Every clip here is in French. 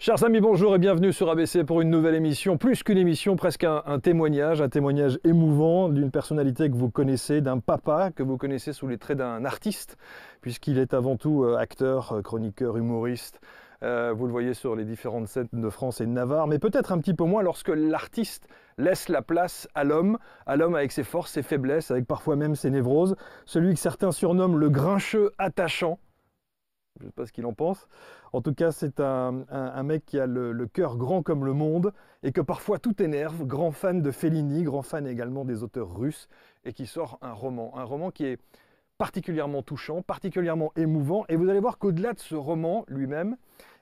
Chers amis, bonjour et bienvenue sur ABC pour une nouvelle émission, plus qu'une émission, presque un, témoignage, un témoignage émouvant d'une personnalité que vous connaissez, d'un papa que vous connaissez sous les traits d'un artiste, puisqu'il est avant tout euh, acteur, euh, chroniqueur, humoriste. Euh, vous le voyez sur les différentes scènes de France et de Navarre, mais peut-être un petit peu moins lorsque l'artiste laisse la place à l'homme, à l'homme avec ses forces, ses faiblesses, avec parfois même ses névroses, celui que certains surnomment le grincheux attachant, je ne sais pas ce qu'il en pense, en tout cas, c'est un, mec qui a le, cœur grand comme le monde et que parfois tout énerve, grand fan de Fellini, grand fan également des auteurs russes, et qui sort un roman. Un roman qui est particulièrement touchant, particulièrement émouvant, et vous allez voir qu'au-delà de ce roman lui-même,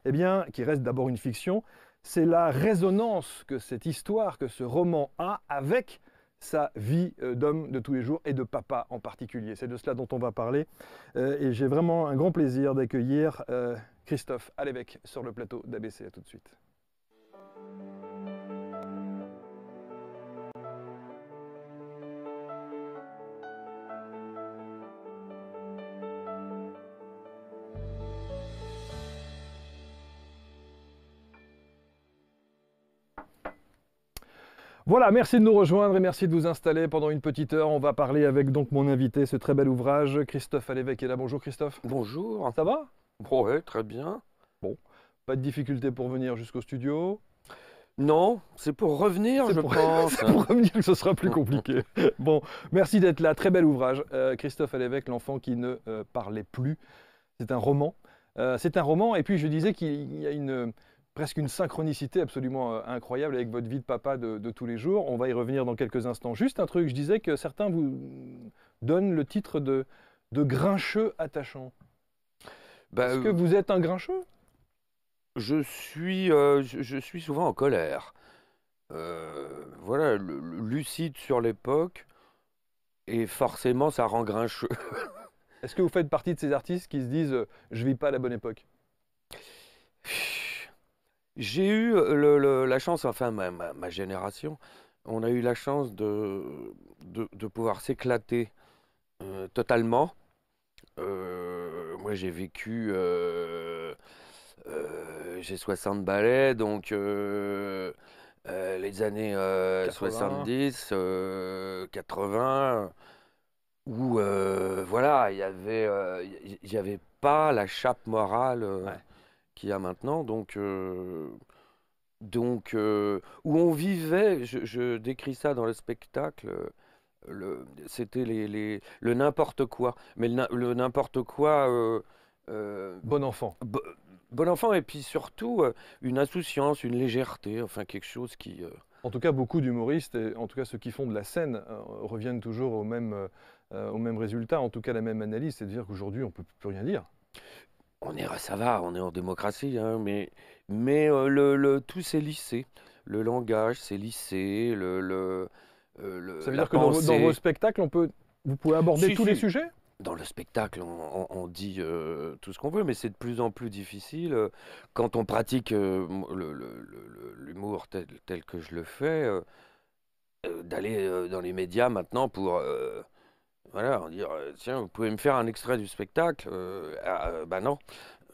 eh bien, qui reste d'abord une fiction, c'est la résonance que cette histoire, que ce roman a avec sa vie euh, d'homme de tous les jours et de papa en particulier. C'est de cela dont on va parler. Euh, et j'ai vraiment un grand plaisir d'accueillir euh, Christophe l'évêque sur le plateau d'ABC. À tout de suite. Voilà, merci de nous rejoindre et merci de vous installer pendant une petite heure. On va parler avec donc mon invité, ce très bel ouvrage, Christophe l'évêque est là. Bonjour Christophe. Bonjour. Ça va Ouais, très bien. Bon, pas de difficulté pour venir jusqu'au studio non, c'est pour revenir, je pense. C'est pour revenir que ce sera plus compliqué. bon, merci d'être là. Très bel ouvrage. Euh, Christophe Christophe Alévèque, L'enfant qui ne euh, parlait plus. C'est un roman. Euh, c'est un roman. Et puis, je disais qu'il y a une, presque une synchronicité absolument incroyable avec votre vie de papa de, tous les jours. On va y revenir dans quelques instants. Juste un truc, je disais que certains vous donnent le titre de grincheux attachant. Bah, Est-ce que euh, vous êtes un grincheux je suis, euh, je, suis souvent en colère. Euh, voilà, lucide sur l'époque, et forcément ça rend grincheux. Est-ce que vous faites partie de ces artistes qui se disent je je vis pas la bonne époque J'ai eu la chance, enfin ma, ma, génération, on a eu la chance de, de pouvoir s'éclater totalement euh, moi j'ai vécu. Euh, euh, j'ai 60 balais, donc. les années 70, 80, où voilà, il y avait, pas la chape morale qu'il y a maintenant, donc. donc, où on vivait, je, je, décris ça dans le spectacle, c'était les, le n'importe quoi. Mais le, n'importe quoi. Euh, euh, bon enfant. bon enfant, et puis surtout euh, une insouciance, une légèreté, enfin quelque chose qui. En tout cas, beaucoup d'humoristes, en tout cas ceux qui font de la scène, reviennent toujours au même, au même résultat, en tout cas la même analyse, c'est de dire qu'aujourd'hui, on ne peut plus rien dire. On est, ça va, on est en démocratie, hein, mais, mais le, tout c'est lissé. Le langage, c'est lissé, le euh, ça veut dire que dans, vos spectacles, on peut, vous pouvez aborder tous les sujets dans le spectacle, on, dit euh, tout ce qu'on veut, mais c'est de plus en plus difficile. Euh, quand on pratique l'humour tel, que je le fais, d'aller dans les médias maintenant pour voilà, dire tiens, vous pouvez me faire un extrait du spectacle Ben Bah non.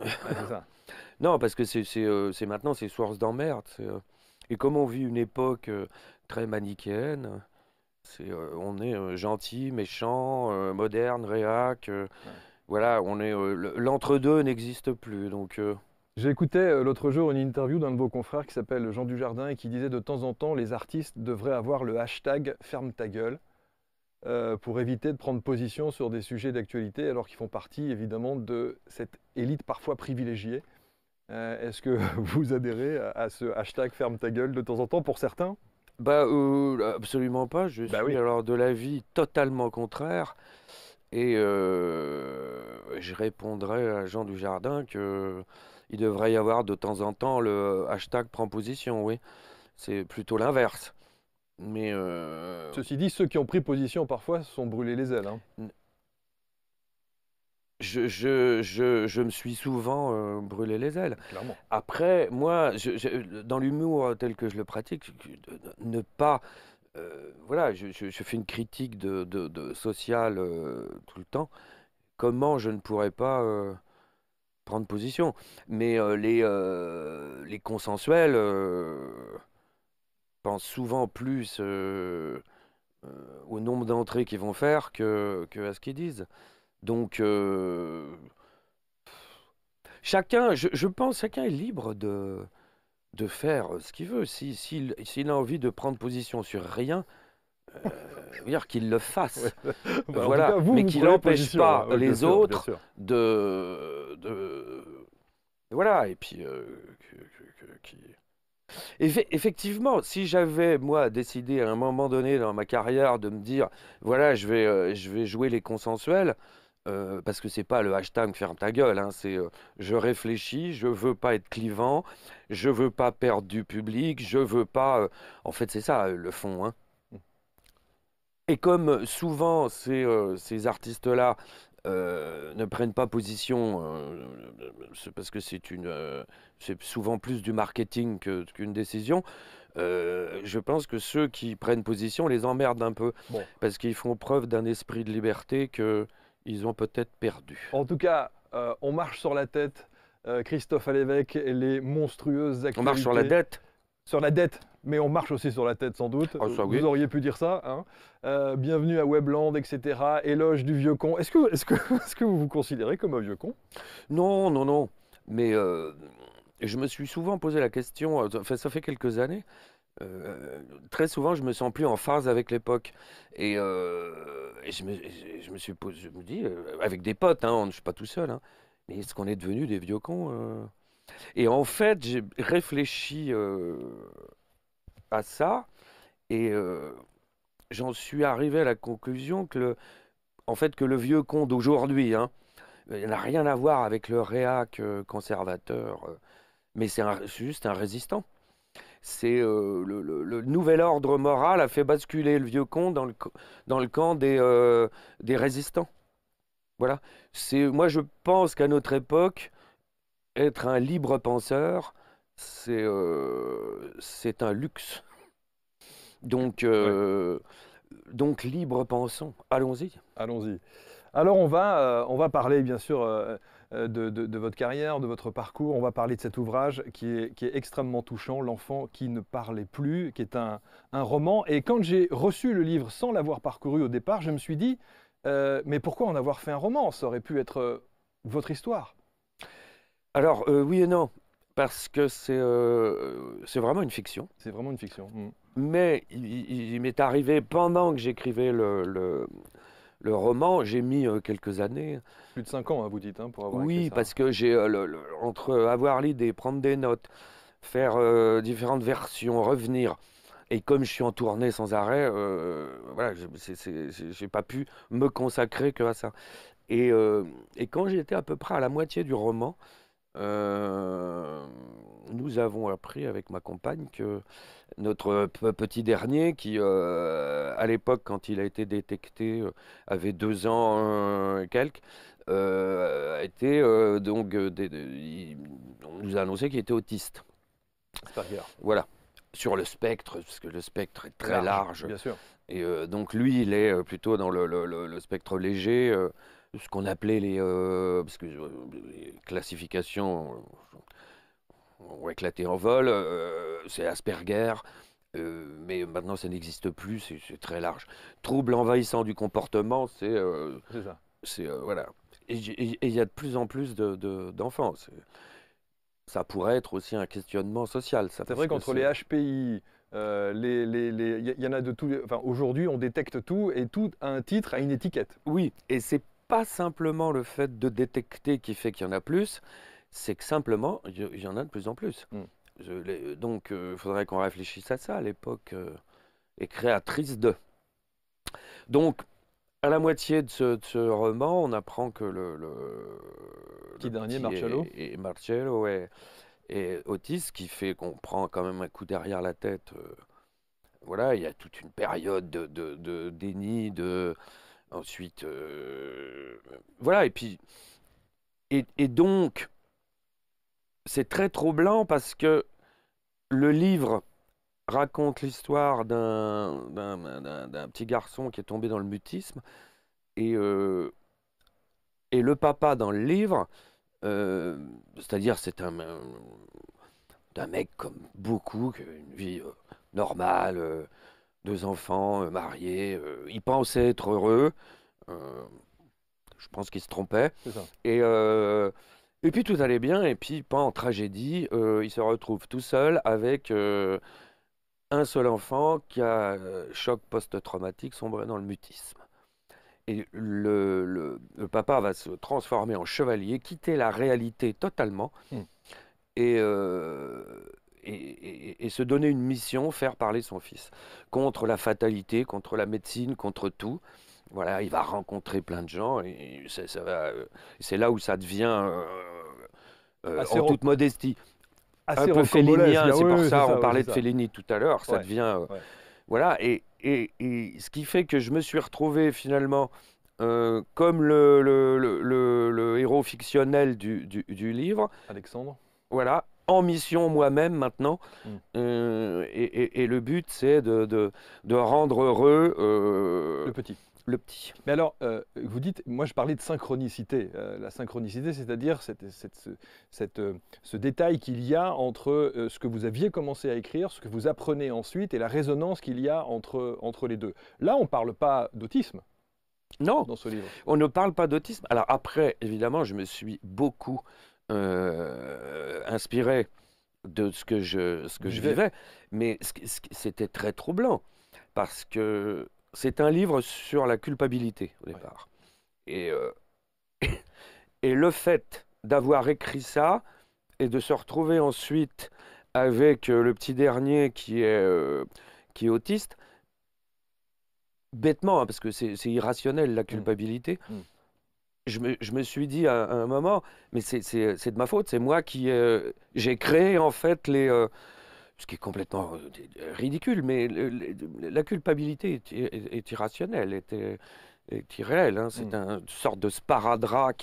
non, parce que c'est maintenant, c'est source d'emmerde. Et comme on vit une époque très manichéenne, on est gentil, méchant, moderne, réac. Voilà, on est l'entre-deux n'existe plus. Donc J'écoutais l'autre jour une interview d'un de vos confrères qui s'appelle Jean Dujardin et qui disait de temps en temps les artistes devraient avoir le hashtag ferme ta gueule pour éviter de prendre position sur des sujets d'actualité alors qu'ils font partie évidemment de cette élite parfois privilégiée. est-ce que vous adhérez à ce hashtag ferme ta gueule de temps en temps pour certains bah euh, absolument pas. Je bah suis alors de l'avis totalement contraire. Et euh, je répondrai à Jean Jardin que il devrait y avoir de temps en temps le hashtag prend position. Oui, c'est plutôt l'inverse. Mais euh, Ceci dit, ceux qui ont pris position parfois se sont brûlés les ailes. Hein je, me suis souvent euh, brûlé les ailes. Après, moi, dans l'humour tel que je le pratique, ne pas. Euh, voilà, je, fais une critique de, sociale euh, tout le temps. Comment je ne pourrais pas prendre position Mais les, les consensuels pensent souvent plus au nombre d'entrées qu'ils vont faire que, que à ce qu'ils disent. Donc, euh, chacun, je, pense, chacun est libre de, faire ce qu'il veut. S'il a envie de prendre position sur rien, euh, dire qu'il le fasse. Bah, voilà. Mais qu'il n'empêche pas les autres de, Voilà, et puis... Euh, effectivement, si j'avais, moi, décidé à un moment donné dans ma carrière de me dire, voilà, je vais, euh, je vais jouer les consensuels, euh, parce que c'est pas le hashtag ferme ta gueule, hein, c'est euh, je réfléchis, je veux pas être clivant, je veux pas perdre du public, je veux pas. Euh, en fait, c'est ça le fond. Hein. Et comme souvent ces, artistes-là ne prennent pas position, parce que c'est souvent plus du marketing qu'une décision. je pense que ceux qui prennent position les emmerdent un peu parce qu'ils font preuve d'un esprit de liberté que ils ont peut-être perdu. En tout cas, euh, on marche sur la tête, euh, Christophe à l'évêque, et les monstrueuses actualités. On marche sur la dette Sur la dette, mais on marche aussi sur la tête sans doute. Ah, vous auriez pu dire ça. Hein. Euh, bienvenue à Webland, etc. Éloge du vieux con. Est-ce que, est que, que vous vous considérez comme un vieux con Non, non, non. Mais je me suis souvent posé la question, ça fait quelques années, euh, très souvent, je me sens plus en phase avec l'époque. Et, euh, je, me, suis posé, je me dis, euh, avec des potes, hein, on, je ne suis pas tout seul, hein. mais est-ce qu'on est devenu des vieux cons Et en fait, j'ai réfléchi à ça et j'en suis arrivé à la conclusion que le, en fait, que le vieux con d'aujourd'hui, hein, n'a rien à voir avec le réac conservateur, mais c'est juste un résistant c'est euh, le, nouvel ordre moral a fait basculer le vieux con dans le, dans le camp des, euh, des résistants. Voilà. C'est, moi, je pense qu'à notre époque, être un libre penseur, c'est, euh, c'est un luxe. Donc, donc libre pensons. Allons-y. Allons-y. Alors on va, on va parler bien sûr euh, de, votre carrière, de votre parcours. On va parler de cet ouvrage qui est, extrêmement touchant, L'enfant qui ne parlait plus, qui est un, roman. Et quand j'ai reçu le livre sans l'avoir parcouru au départ, je me suis dit, euh, mais pourquoi en avoir fait un roman Ça aurait pu être euh, votre histoire. Alors, oui et non, parce que c'est vraiment une fiction. C'est vraiment une fiction. Hmm. Mais il, m'est arrivé, pendant que j'écrivais le, le roman, j'ai mis euh, quelques années. Plus de cinq ans, hein, vous dites, hein, pour avoir Oui, parce que j'ai euh, entre avoir l'idée, prendre des notes, faire euh, différentes versions, revenir. Et comme je suis en tournée sans arrêt, voilà, j'ai pas pu me consacrer que à ça. et quand j'étais à peu près à la moitié du roman, euh, nous avons appris avec ma compagne que notre petit dernier, qui euh, à l'époque, quand il a été détecté, euh, avait deux ans et quelques, a été donc. on nous a annoncé qu'il était autiste. Voilà. Sur le spectre, parce que le spectre est très large. Bien sûr. Et donc lui, il est plutôt dans le, le spectre léger ce qu'on appelait les, euh, euh, classifications euh, ont éclaté en vol, c'est Asperger, mais maintenant ça n'existe plus, c'est très large. Trouble envahissant du comportement, c'est... c'est voilà. Et il y a de plus en plus d'enfants. De, ça pourrait être aussi un questionnement social. C'est vrai qu'entre les HPI, il les, y, en a de tout. Enfin, aujourd'hui, on détecte tout et tout a un titre, a une étiquette. Oui, et c'est pas simplement le fait de détecter qui fait qu'il y en a plus, c'est que simplement, il y, en a de plus en plus. Mm. Euh, donc, euh, il faudrait qu'on réfléchisse à ça à l'époque, et euh, créatrice de. Donc, à la moitié de ce, roman, on apprend que le. le dernier, Marcello. Et, Marcello, ouais, Et Otis, qui fait qu'on prend quand même un coup derrière la tête. voilà, il y a toute une période de, de déni, de Ensuite, euh, voilà, et puis. Et, donc, c'est très troublant parce que le livre raconte l'histoire d'un petit garçon qui est tombé dans le mutisme. Et, euh, et le papa dans le livre, euh, c'est-à-dire c'est un, un, mec comme beaucoup, qui a une vie normale deux enfants, euh, mariés. Euh, ils pensaient être heureux. Euh, je pense qu'ils se trompait. Et, et puis tout allait bien. Et puis, pas en tragédie, il se retrouve tout seul avec un seul enfant qui a choc post-traumatique sombré dans le mutisme. Et le, papa va se transformer en chevalier, quitter la réalité totalement. Hmm. Et et, se donner une mission, faire parler son fils contre la fatalité, contre la médecine, contre tout. Voilà, il va rencontrer plein de gens et, euh, c'est là où ça devient euh, euh en toute modestie un peu félinien. Ah c'est pour ça on parlait de Fellini tout à l'heure. Ça devient euh, voilà et, ce qui fait que je me suis retrouvé finalement comme le, héros fictionnel du, du livre. Alexandre. Voilà, en mission moi-même maintenant. Mm. Euh, et, le but, c'est de, rendre heureux euh, le petit. Le petit. Mais alors, euh, vous dites, moi je parlais de synchronicité. la synchronicité, c'est-à-dire cette, cette, ce, détail qu'il y a entre ce que vous aviez commencé à écrire, ce que vous apprenez ensuite, et la résonance qu'il y a entre, entre les deux. Là, on ne parle pas d'autisme. Non, dans ce livre. on ne parle pas d'autisme. Alors après, évidemment, je me suis beaucoup euh, inspiré de ce que je, ce que je vivais. Mais c'était très troublant parce que c'est un livre sur la culpabilité au départ. Et, euh, et le fait d'avoir écrit ça et de se retrouver ensuite avec euh, le petit dernier qui est, qui est autiste, bêtement, hein, parce que c'est irrationnel la mmh. culpabilité, mmh je me, suis dit à, un moment, mais c'est de ma faute, c'est moi qui euh, j'ai créé en fait les, euh, ce qui est complètement euh, ridicule, mais la culpabilité est, irrationnelle, est, irréelle. Hein. C'est hmm. une sorte de sparadrap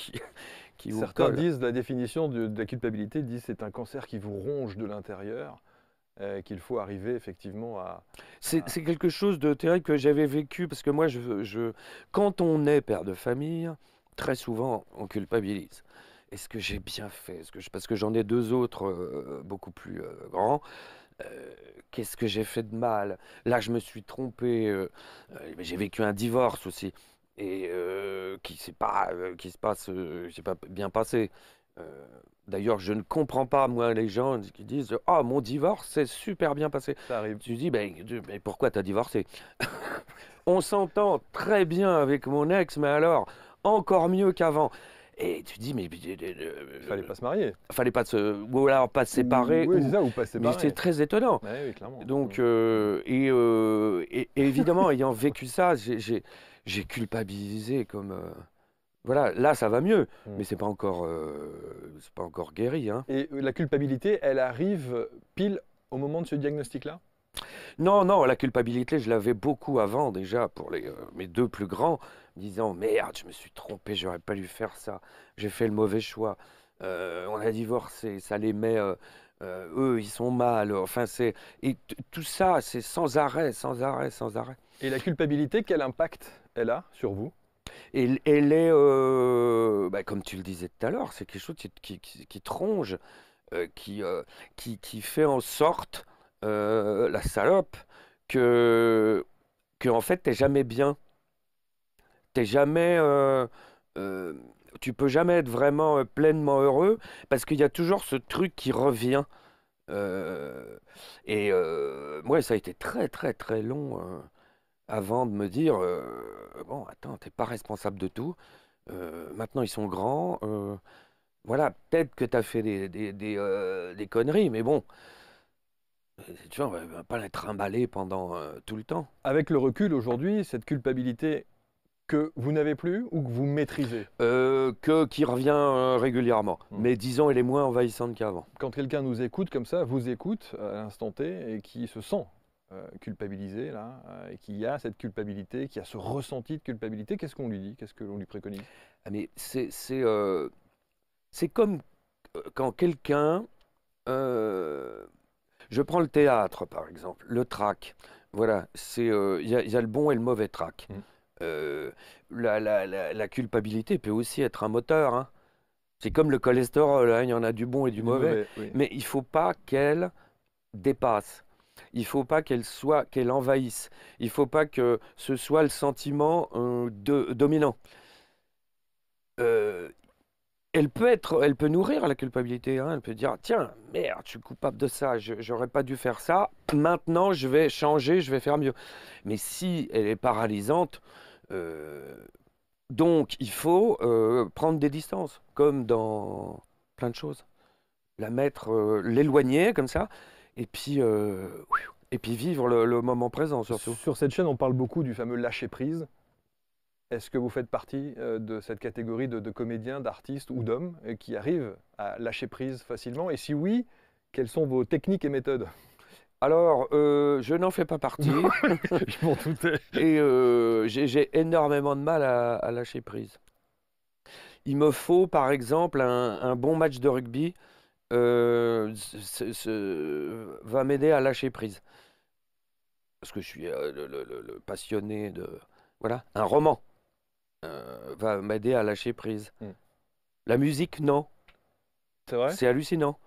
qui, vous Certains disent la définition de, la culpabilité dit c'est un cancer qui vous ronge de l'intérieur. qu'il faut arriver effectivement à. C'est quelque chose de terrible que j'avais vécu parce que moi, quand on est père de famille, très souvent, on culpabilise. Est-ce que j'ai bien fait -ce que Parce que j'en ai deux autres euh, beaucoup plus euh, grands. Euh, qu'est-ce que j'ai fait de mal Là, je me suis trompé. j'ai vécu un divorce aussi. Et qui ne pas, qui se passe, s'est pas bien passé. D'ailleurs, je ne comprends pas, moi, les gens qui disent « Oh, mon divorce s'est super bien passé ». Tu dis Ben, Mais pourquoi t'as divorcé ?» On s'entend très bien avec mon ex, mais alors, encore mieux qu'avant. Et tu dis, mais. ne euh, fallait pas se marier. Fallait pas de se. Ou alors pas de séparer. Oui, c'est se séparer. Mais très étonnant. oui, clairement. Donc, euh, euh, et, évidemment, ayant vécu ça, j'ai, culpabilisé comme. Voilà, là ça va mieux, mm. mais c'est pas encore, c'est pas encore guéri. Hein. Et la culpabilité, elle arrive pile au moment de ce diagnostic-là non, non, la culpabilité, je l'avais beaucoup avant déjà pour les, euh, mes deux plus grands, disant merde, je me suis trompé, j'aurais pas dû faire ça, j'ai fait le mauvais choix. Euh, on a divorcé, ça les met, euh, eux, ils sont mal. Enfin, c'est et tout ça, c'est sans arrêt, sans arrêt, sans arrêt. Et la culpabilité, quel impact elle a sur vous et, Elle est, bah, comme tu le disais tout à l'heure, c'est quelque chose qui, qui, qui, qui tronge, qui, qui, fait en sorte euh, la salope, que, que en fait, t'es jamais bien. T'es jamais. Euh, euh, tu peux jamais être vraiment pleinement heureux parce qu'il y a toujours ce truc qui revient. et moi, ça a été très, très, très long avant de me dire Bon, attends, t'es pas responsable de tout. maintenant, ils sont grands. voilà, peut-être que t'as fait des, des, des conneries, mais bon. Tu vois, on ne va pas la trimballer pendant euh, tout le temps. Avec le recul aujourd'hui, cette culpabilité que vous n'avez plus ou que vous maîtrisez euh, Que qui revient euh, régulièrement. Hmm. Mais disons, elle est moins envahissante qu'avant. Quand quelqu'un nous écoute comme ça, vous écoute à l'instant T et qui se sent culpabilisé là, et qui a cette culpabilité, qui a ce ressenti de culpabilité, qu'est-ce qu'on lui dit Qu'est-ce que l'on lui préconise ah, Mais c'est c'est comme quand quelqu'un je prends le théâtre, par exemple, le trac. Voilà, euh, il y, a le bon et le mauvais trac. Mm. Euh, la, culpabilité peut aussi être un moteur. Hein. C'est comme le cholestérol, hein, il y en a du bon et du, mauvais. Mais il ne faut pas qu'elle dépasse. Il ne faut pas qu'elle soit, qu'elle envahisse. Il ne faut pas que ce soit le sentiment euh, dominant elle peut être, elle peut nourrir la culpabilité. Hein. Elle peut dire tiens merde, tu suis coupable de ça, j'aurais pas dû faire ça. Maintenant, je vais changer, je vais faire mieux. Mais si elle est paralysante, euh, donc il faut euh, prendre des distances, comme dans plein de choses. La mettre, euh, l'éloigner comme ça, et puis et puis vivre le, le moment présent surtout. Sur cette chaîne, on parle beaucoup du fameux lâcher prise. Est-ce que vous faites partie euh, de cette catégorie de, comédiens, d'artistes ou d'hommes euh, qui arrivent à lâcher prise facilement Et si oui, quelles sont vos techniques et méthodes alors, euh, je n'en fais pas partie. Et j'ai énormément de mal à, lâcher prise. Il me faut, par exemple, un, bon match de rugby va m'aider à lâcher prise. Parce que je suis le, passionné de... Voilà, un roman. Euh, va m'aider à lâcher prise. Mm. La musique, non. C'est vrai C'est hallucinant.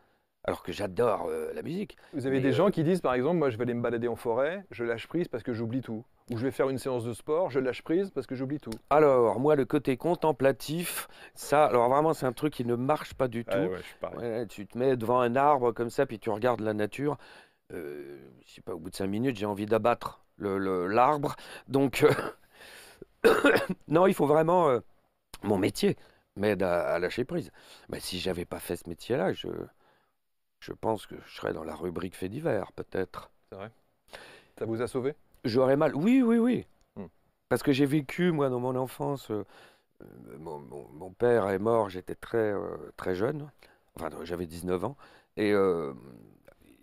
Alors que j'adore euh, la musique. Vous avez des gens euh, qui disent, par exemple, moi je vais aller me balader en forêt, je lâche prise parce que j'oublie tout. Ou je vais faire une séance de sport, je lâche prise parce que j'oublie tout. Alors, moi, le côté contemplatif, ça, alors vraiment, c'est un truc qui ne marche pas du tout. tu te mets devant un arbre comme ça, puis tu regardes la nature. Euh, je sais pas, au bout de cinq minutes, j'ai envie d'abattre l'arbre. Le, Donc, non, il faut vraiment. Euh, mon métier m'aide à, lâcher prise. Mais si j'avais pas fait ce métier-là, je, je pense que je serais dans la rubrique fait divers, peut-être. C'est vrai. Ça vous a sauvé J'aurais mal. Oui, oui, oui. Hmm. Parce que j'ai vécu, moi, dans mon enfance. Euh, euh, mon, père est mort, j'étais très, très jeune. Enfin, j'avais 19 ans. Et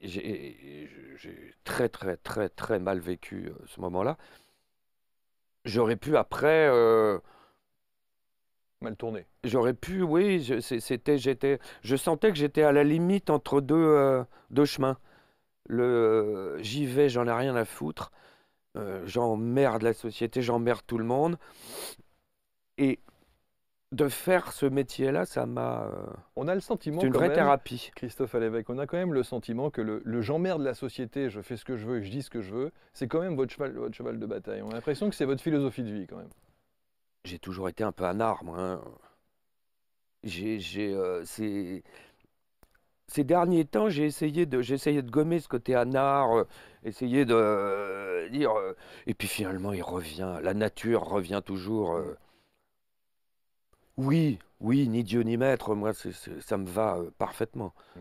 j'ai très très très très mal vécu ce moment-là j'aurais pu après. Euh, Mal tourner. J'aurais pu, oui, je, c'était, j'étais, je sentais que j'étais à la limite entre deux, euh, deux chemins. Le j'y vais, j'en ai rien à foutre, euh, j'emmerde la société, j'en j'emmerde tout le monde. Et de faire ce métier-là, ça m'a. Euh, on a le sentiment. C'est une vraie thérapie. Christophe Alévèque, on a quand même le sentiment que le, le de la société, je fais ce que je veux, et je dis ce que je veux, c'est quand même votre cheval, de bataille. On a l'impression que c'est votre philosophie de vie quand même. J'ai toujours été un peu un arbre. Hein. J'ai, euh, ces... derniers temps, j'ai essayé de, j'ai essayé de gommer ce côté anard, euh, essayer de dire. et puis finalement, il revient. La nature revient toujours. Oui, oui, ni Dieu ni maître, moi, ça me va euh, parfaitement. Mm.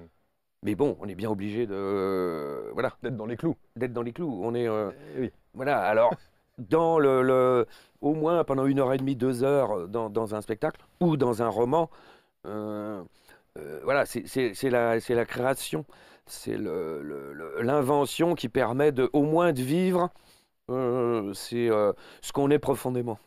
Mais bon, on est bien obligé de. Euh, voilà. D'être dans les clous. D'être dans les clous. On est. Euh, eh oui. Voilà, alors, dans le, Au moins pendant une heure et demie, deux heures dans, un spectacle ou dans un roman, voilà, c'est la, la, création, c'est l'invention qui permet de, au moins de vivre c'est, ce qu'on est profondément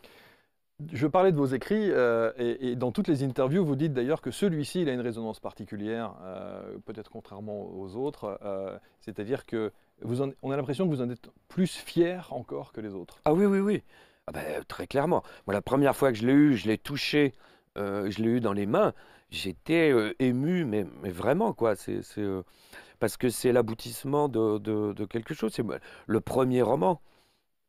je parlais de vos écrits euh, et, dans toutes les interviews, vous dites d'ailleurs que celui-ci, il a une résonance particulière, euh, peut-être contrairement aux autres. Euh, c'est-à-dire que vous on a l'impression que vous en êtes plus fier encore que les autres. Ah oui, oui, oui. Ah ben, très clairement. Moi, la première fois que je l'ai eu, je l'ai touché, je l'ai eu dans les mains. J'étais ému, mais, vraiment, quoi. C'est parce que c'est l'aboutissement de, de, quelque chose. C'est bah, le premier roman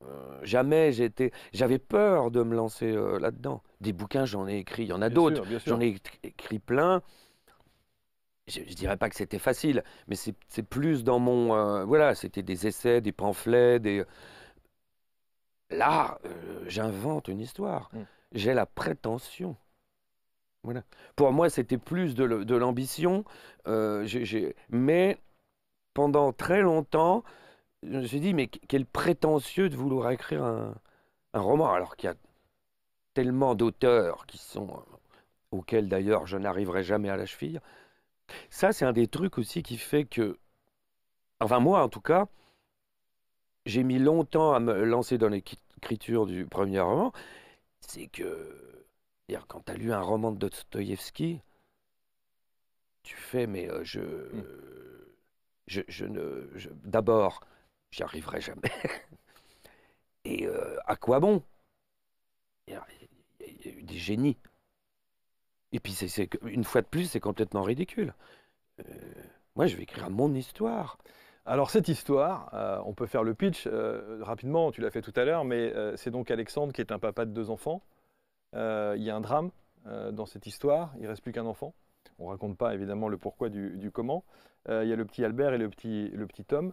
euh, jamais j'étais, j'avais peur de me lancer euh, là-dedans. Des bouquins, j'en ai écrit, il y en a d'autres, j'en ai écrit plein. Je, ne dirais pas que c'était facile, mais c'est plus dans mon, euh, voilà, c'était des essais, des pamphlets, des. Là, j'invente une histoire. Mm. J'ai la prétention. Voilà. Pour moi, c'était plus de l'ambition, mais pendant très longtemps, je me suis dit, mais quel prétentieux de vouloir écrire un, roman, alors qu'il y a tellement d'auteurs qui sont euh, auxquels d'ailleurs je n'arriverai jamais à la cheville. Ça, c'est un des trucs aussi qui fait que, enfin moi en tout cas, j'ai mis longtemps à me lancer dans l'écriture du premier roman. C'est que, quand tu as lu un roman de Dostoïevski, tu fais, mais euh, je, hmm. je, je ne, d'abord, J'y arriverai jamais. Et euh, à quoi bon Il y, a eu des génies. Et puis, c'est, une fois de plus, c'est complètement ridicule. Euh, moi, je vais écrire mon histoire. Alors cette histoire, euh, on peut faire le pitch rapidement, tu l'as fait tout à l'heure, mais c'est donc Alexandre qui est un papa de deux enfants. Il y a un drame dans cette histoire, il reste plus qu'un enfant. On raconte pas évidemment le pourquoi du, comment. Il y a le petit Albert et le petit, le petit Tom.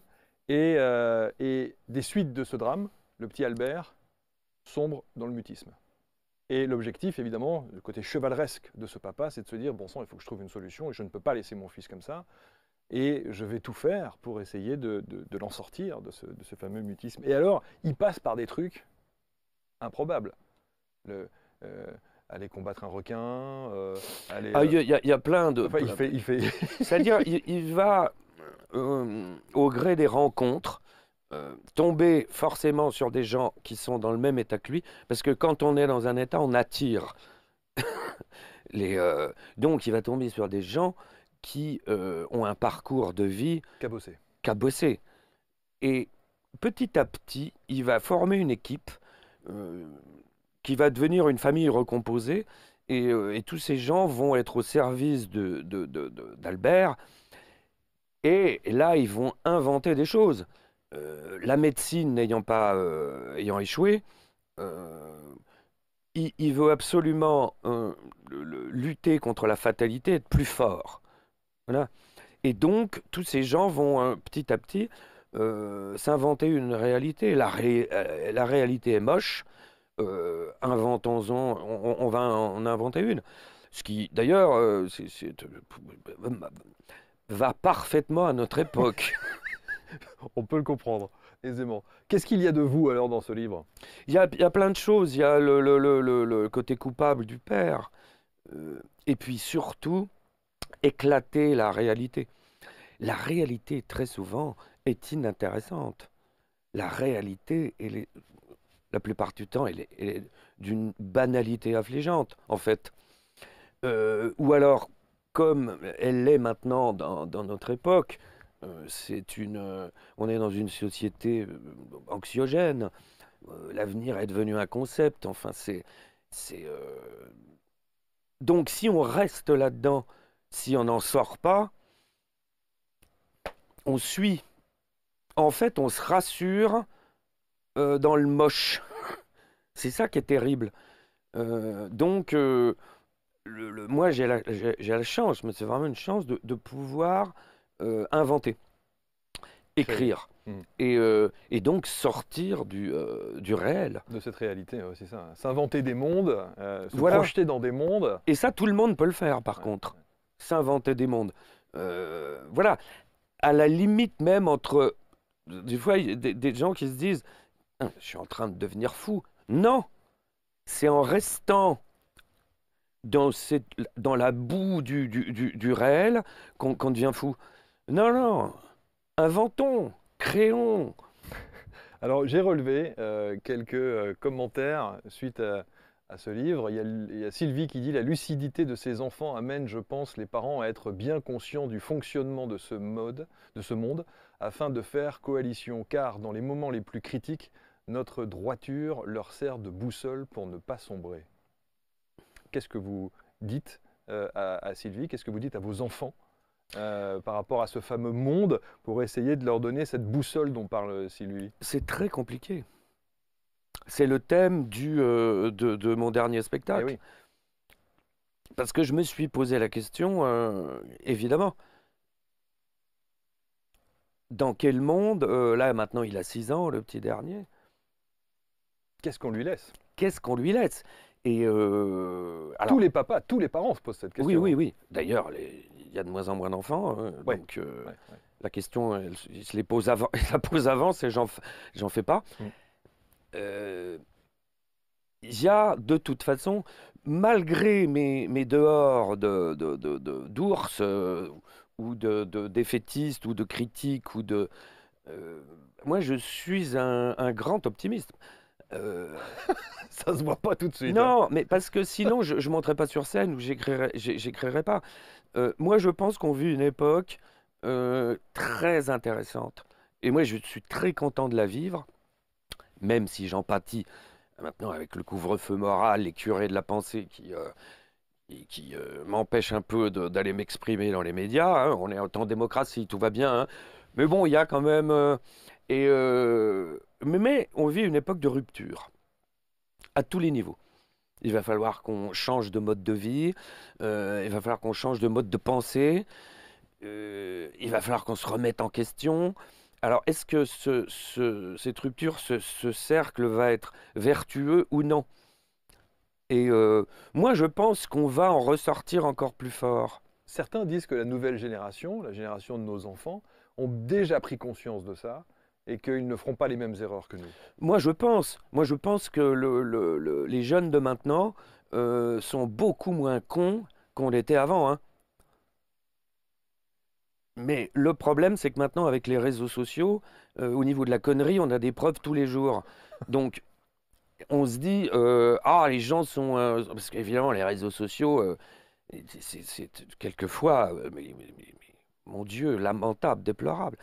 Et, euh, et, des suites de ce drame, le petit Albert sombre dans le mutisme. Et l'objectif, évidemment, le côté chevaleresque de ce papa, c'est de se dire, bon sang, il faut que je trouve une solution, et je ne peux pas laisser mon fils comme ça, et je vais tout faire pour essayer de, l'en sortir, de ce, fameux mutisme. Et alors, il passe par des trucs improbables. Le, euh, aller combattre un requin, euh, aller... Ah, il y, a plein de... il fait... Il fait... C'est-à-dire, il, il va euh, au gré des rencontres, euh, tomber forcément sur des gens qui sont dans le même état que lui, parce que quand on est dans un état, on attire. les, euh, donc il va tomber sur des gens qui ont un parcours de vie cabossé. cabossé. Et petit à petit, il va former une équipe qui va devenir une famille recomposée, et, tous ces gens vont être au service d'Albert. De, et là, ils vont inventer des choses. Euh, la médecine n'ayant pas euh, ayant échoué, euh, il, veut absolument lutter contre la fatalité, être plus fort. Voilà. Et donc, tous ces gens vont petit à petit s'inventer une réalité. La, réalité est moche. Inventons-en, on, on, va en inventer une. Ce qui, d'ailleurs, c'est va parfaitement à notre époque. On peut le comprendre aisément. Qu'est-ce qu'il y a de vous alors dans ce livre il y, a, plein de choses. Il y a le, côté coupable du père, euh, et puis surtout éclater la réalité. La réalité très souvent est inintéressante. La réalité, la plupart du temps, elle est, d'une banalité affligeante en fait. Euh, ou alors comme elle l'est maintenant dans, notre époque, euh, c'est une, euh, on est dans une société euh, anxiogène. L'avenir est devenu un concept. Enfin, c'est, Donc, si on reste là-dedans, si on n'en sort pas, on suit. En fait, on se rassure dans le moche. C'est ça qui est terrible. donc, moi, j'ai la, la, chance, mais c'est vraiment une chance de, pouvoir euh, inventer, écrire. Hmm. Et, euh, et, donc sortir du, euh, du, réel. De cette réalité, c'est ça. S'inventer des mondes, se projeter dans des mondes. Et ça, tout le monde peut le faire, par contre. S'inventer des mondes. voilà. À la limite même entre... Des fois, il y a des, gens qui se disent, ah, je suis en train de devenir fou. Non, c'est en restant dans, la boue du, réel qu'on devient fou. Non, non, inventons, créons. Alors j'ai relevé euh, quelques euh, commentaires suite à, ce livre. Il y, a, Sylvie qui dit La lucidité de ses enfants amène, je pense, les parents à être bien conscients du fonctionnement de ce, mode, de ce monde afin de faire coalition, car dans les moments les plus critiques, notre droiture leur sert de boussole pour ne pas sombrer qu'est-ce que vous dites euh, à, Sylvie Qu'est-ce que vous dites à vos enfants euh, par rapport à ce fameux monde pour essayer de leur donner cette boussole dont parle Sylvie C'est très compliqué. C'est le thème euh, de, mon dernier spectacle. Eh Parce que je me suis posé la question, évidemment, dans quel monde, là maintenant il a 6 ans, le petit dernier, qu'est-ce qu'on lui laisse Qu'est-ce qu'on lui laisse et euh, tous les papas, tous les parents se posent cette question. Oui, oui, hein. oui. D'ailleurs, il y a de moins en moins d'enfants. Hein. donc euh, la question, elle, se les pose avant, ça la pose avant, c'est j'en, j'en fais pas. Mm. Euh, il y a de toute façon, malgré mes, mes dehors de, d'ours euh, ou de, défaitistes ou de critiques ou de moi, je suis un, un grand optimiste. Euh, ça se voit pas tout de suite. Non, hein. mais parce que sinon, je ne monterais pas sur scène ou j'écrirais pas. Euh, moi, je pense qu'on vit une époque euh, très intéressante. Et moi, je suis très content de la vivre, même si j'en pâtis maintenant avec le couvre-feu moral, les curés de la pensée qui, qui m'empêchent un peu d'aller m'exprimer dans les médias. Hein, on est en temps démocratie, tout va bien. Hein. Mais bon, il y a quand même et euh, mais, on vit une époque de rupture, à tous les niveaux. Il va falloir qu'on change de mode de vie, euh, il va falloir qu'on change de mode de pensée, euh, il va falloir qu'on se remette en question. Alors, est-ce que cette rupture, ce, ce, cercle va être vertueux ou non Et moi, je pense qu'on va en ressortir encore plus fort. Certains disent que la nouvelle génération, la génération de nos enfants, ont déjà pris conscience de ça, et qu'ils ne feront pas les mêmes erreurs que nous Moi, je pense. Moi, je pense que les jeunes de maintenant euh, sont beaucoup moins cons qu'on l'était avant. Hein. Mais le problème, c'est que maintenant, avec les réseaux sociaux, euh, au niveau de la connerie, on a des preuves tous les jours. Donc, on se dit, euh, ah, les gens sont... parce qu'évidemment, les réseaux sociaux, c'est quelquefois, mon Dieu, lamentable, déplorable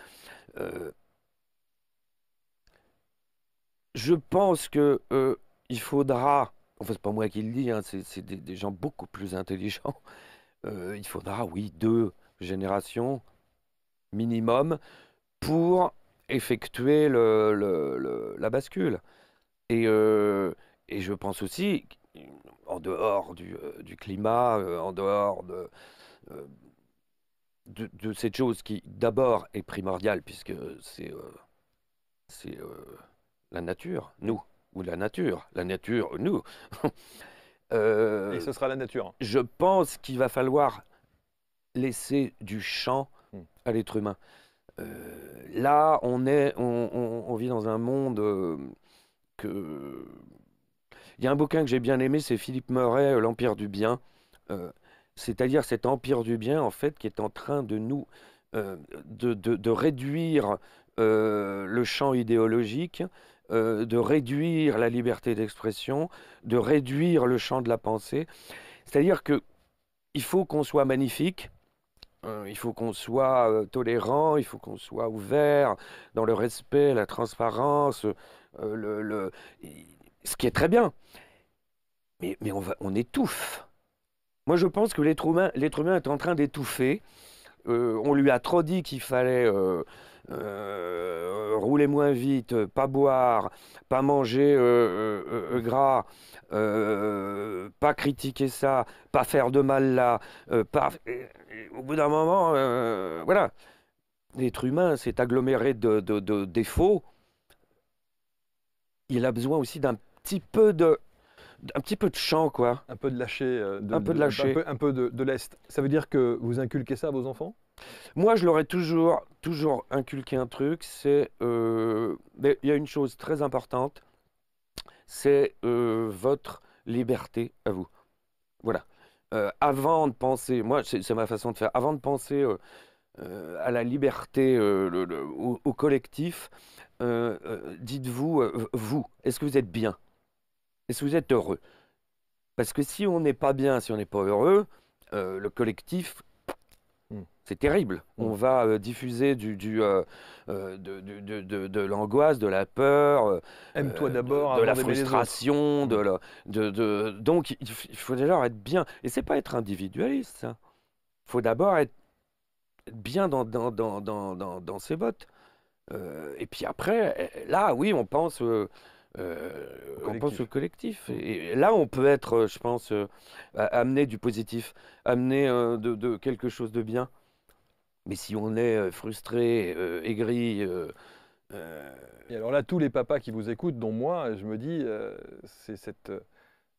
je pense que euh, il faudra, enfin c'est pas moi qui le dis, hein, c'est des, gens beaucoup plus intelligents. Euh, il faudra, oui, deux générations minimum pour effectuer la bascule. Euh, et, je pense aussi, en dehors du, climat, en dehors de, cette chose qui d'abord est primordiale, puisque c'est la nature, nous, ou la nature, la nature, nous. Euh, Et ce sera la nature. Je pense qu'il va falloir laisser du champ hmm. à l'être humain. Euh, là, on, est, on, vit dans un monde euh, que. Il y a un bouquin que j'ai bien aimé, c'est Philippe Moret, L'Empire du Bien. C'est-à-dire cet empire du bien, en fait, qui est en train de nous. de, réduire le champ idéologique euh, de réduire la liberté d'expression, de réduire le champ de la pensée. C'est-à-dire que il faut qu'on soit magnifique, euh, il faut qu'on soit euh, tolérant, il faut qu'on soit ouvert dans le respect, la transparence, le, ce qui est très bien. Mais, mais on, va, on étouffe. Moi, je pense que l'être humain, l'être humain est en train d'étouffer. on lui a trop dit qu'il fallait euh, rouler moins vite, pas boire, pas manger euh, euh, gras, pas critiquer ça, pas faire de mal là, pas... au bout d'un moment, voilà. L'être humain, c'est aggloméré de, défauts il a besoin aussi d'un petit peu de un petit peu de champ quoi un peu de lâcher un peu de lâcher un peu, de l'est ça veut dire que vous inculquez ça à vos enfants moi, je leur ai toujours, toujours inculqué un truc, c'est... Euh, ben, il y a une chose très importante, c'est euh, votre liberté à vous. Voilà. Euh, avant de penser, moi, c'est ma façon de faire, avant de penser à la liberté au, collectif, dites-vous, vous, vous est-ce que vous êtes bien Est-ce que vous êtes heureux Parce que si on n'est pas bien, si on n'est pas heureux, le collectif Hmm. C'est terrible. Hmm. On va euh, diffuser du, du, euh, euh, de, de, de, l'angoisse, de la peur, aime-toi d'abord, de, la frustration, hmm. de, de, donc il faut d'abord être bien. Et c'est pas être individualiste. Il hein. faut d'abord être bien dans, dans, dans, dans ses bottes. et puis après, eh, là, oui, on pense euh, on pense au collectif. Mm. Et, là, on peut être, euh, je pense, euh, amené du positif, amener de, quelque chose de bien. Mais si on est frustré, aigri, et alors là, tous les papas qui vous écoutent, dont moi, je me dis, c'est cette,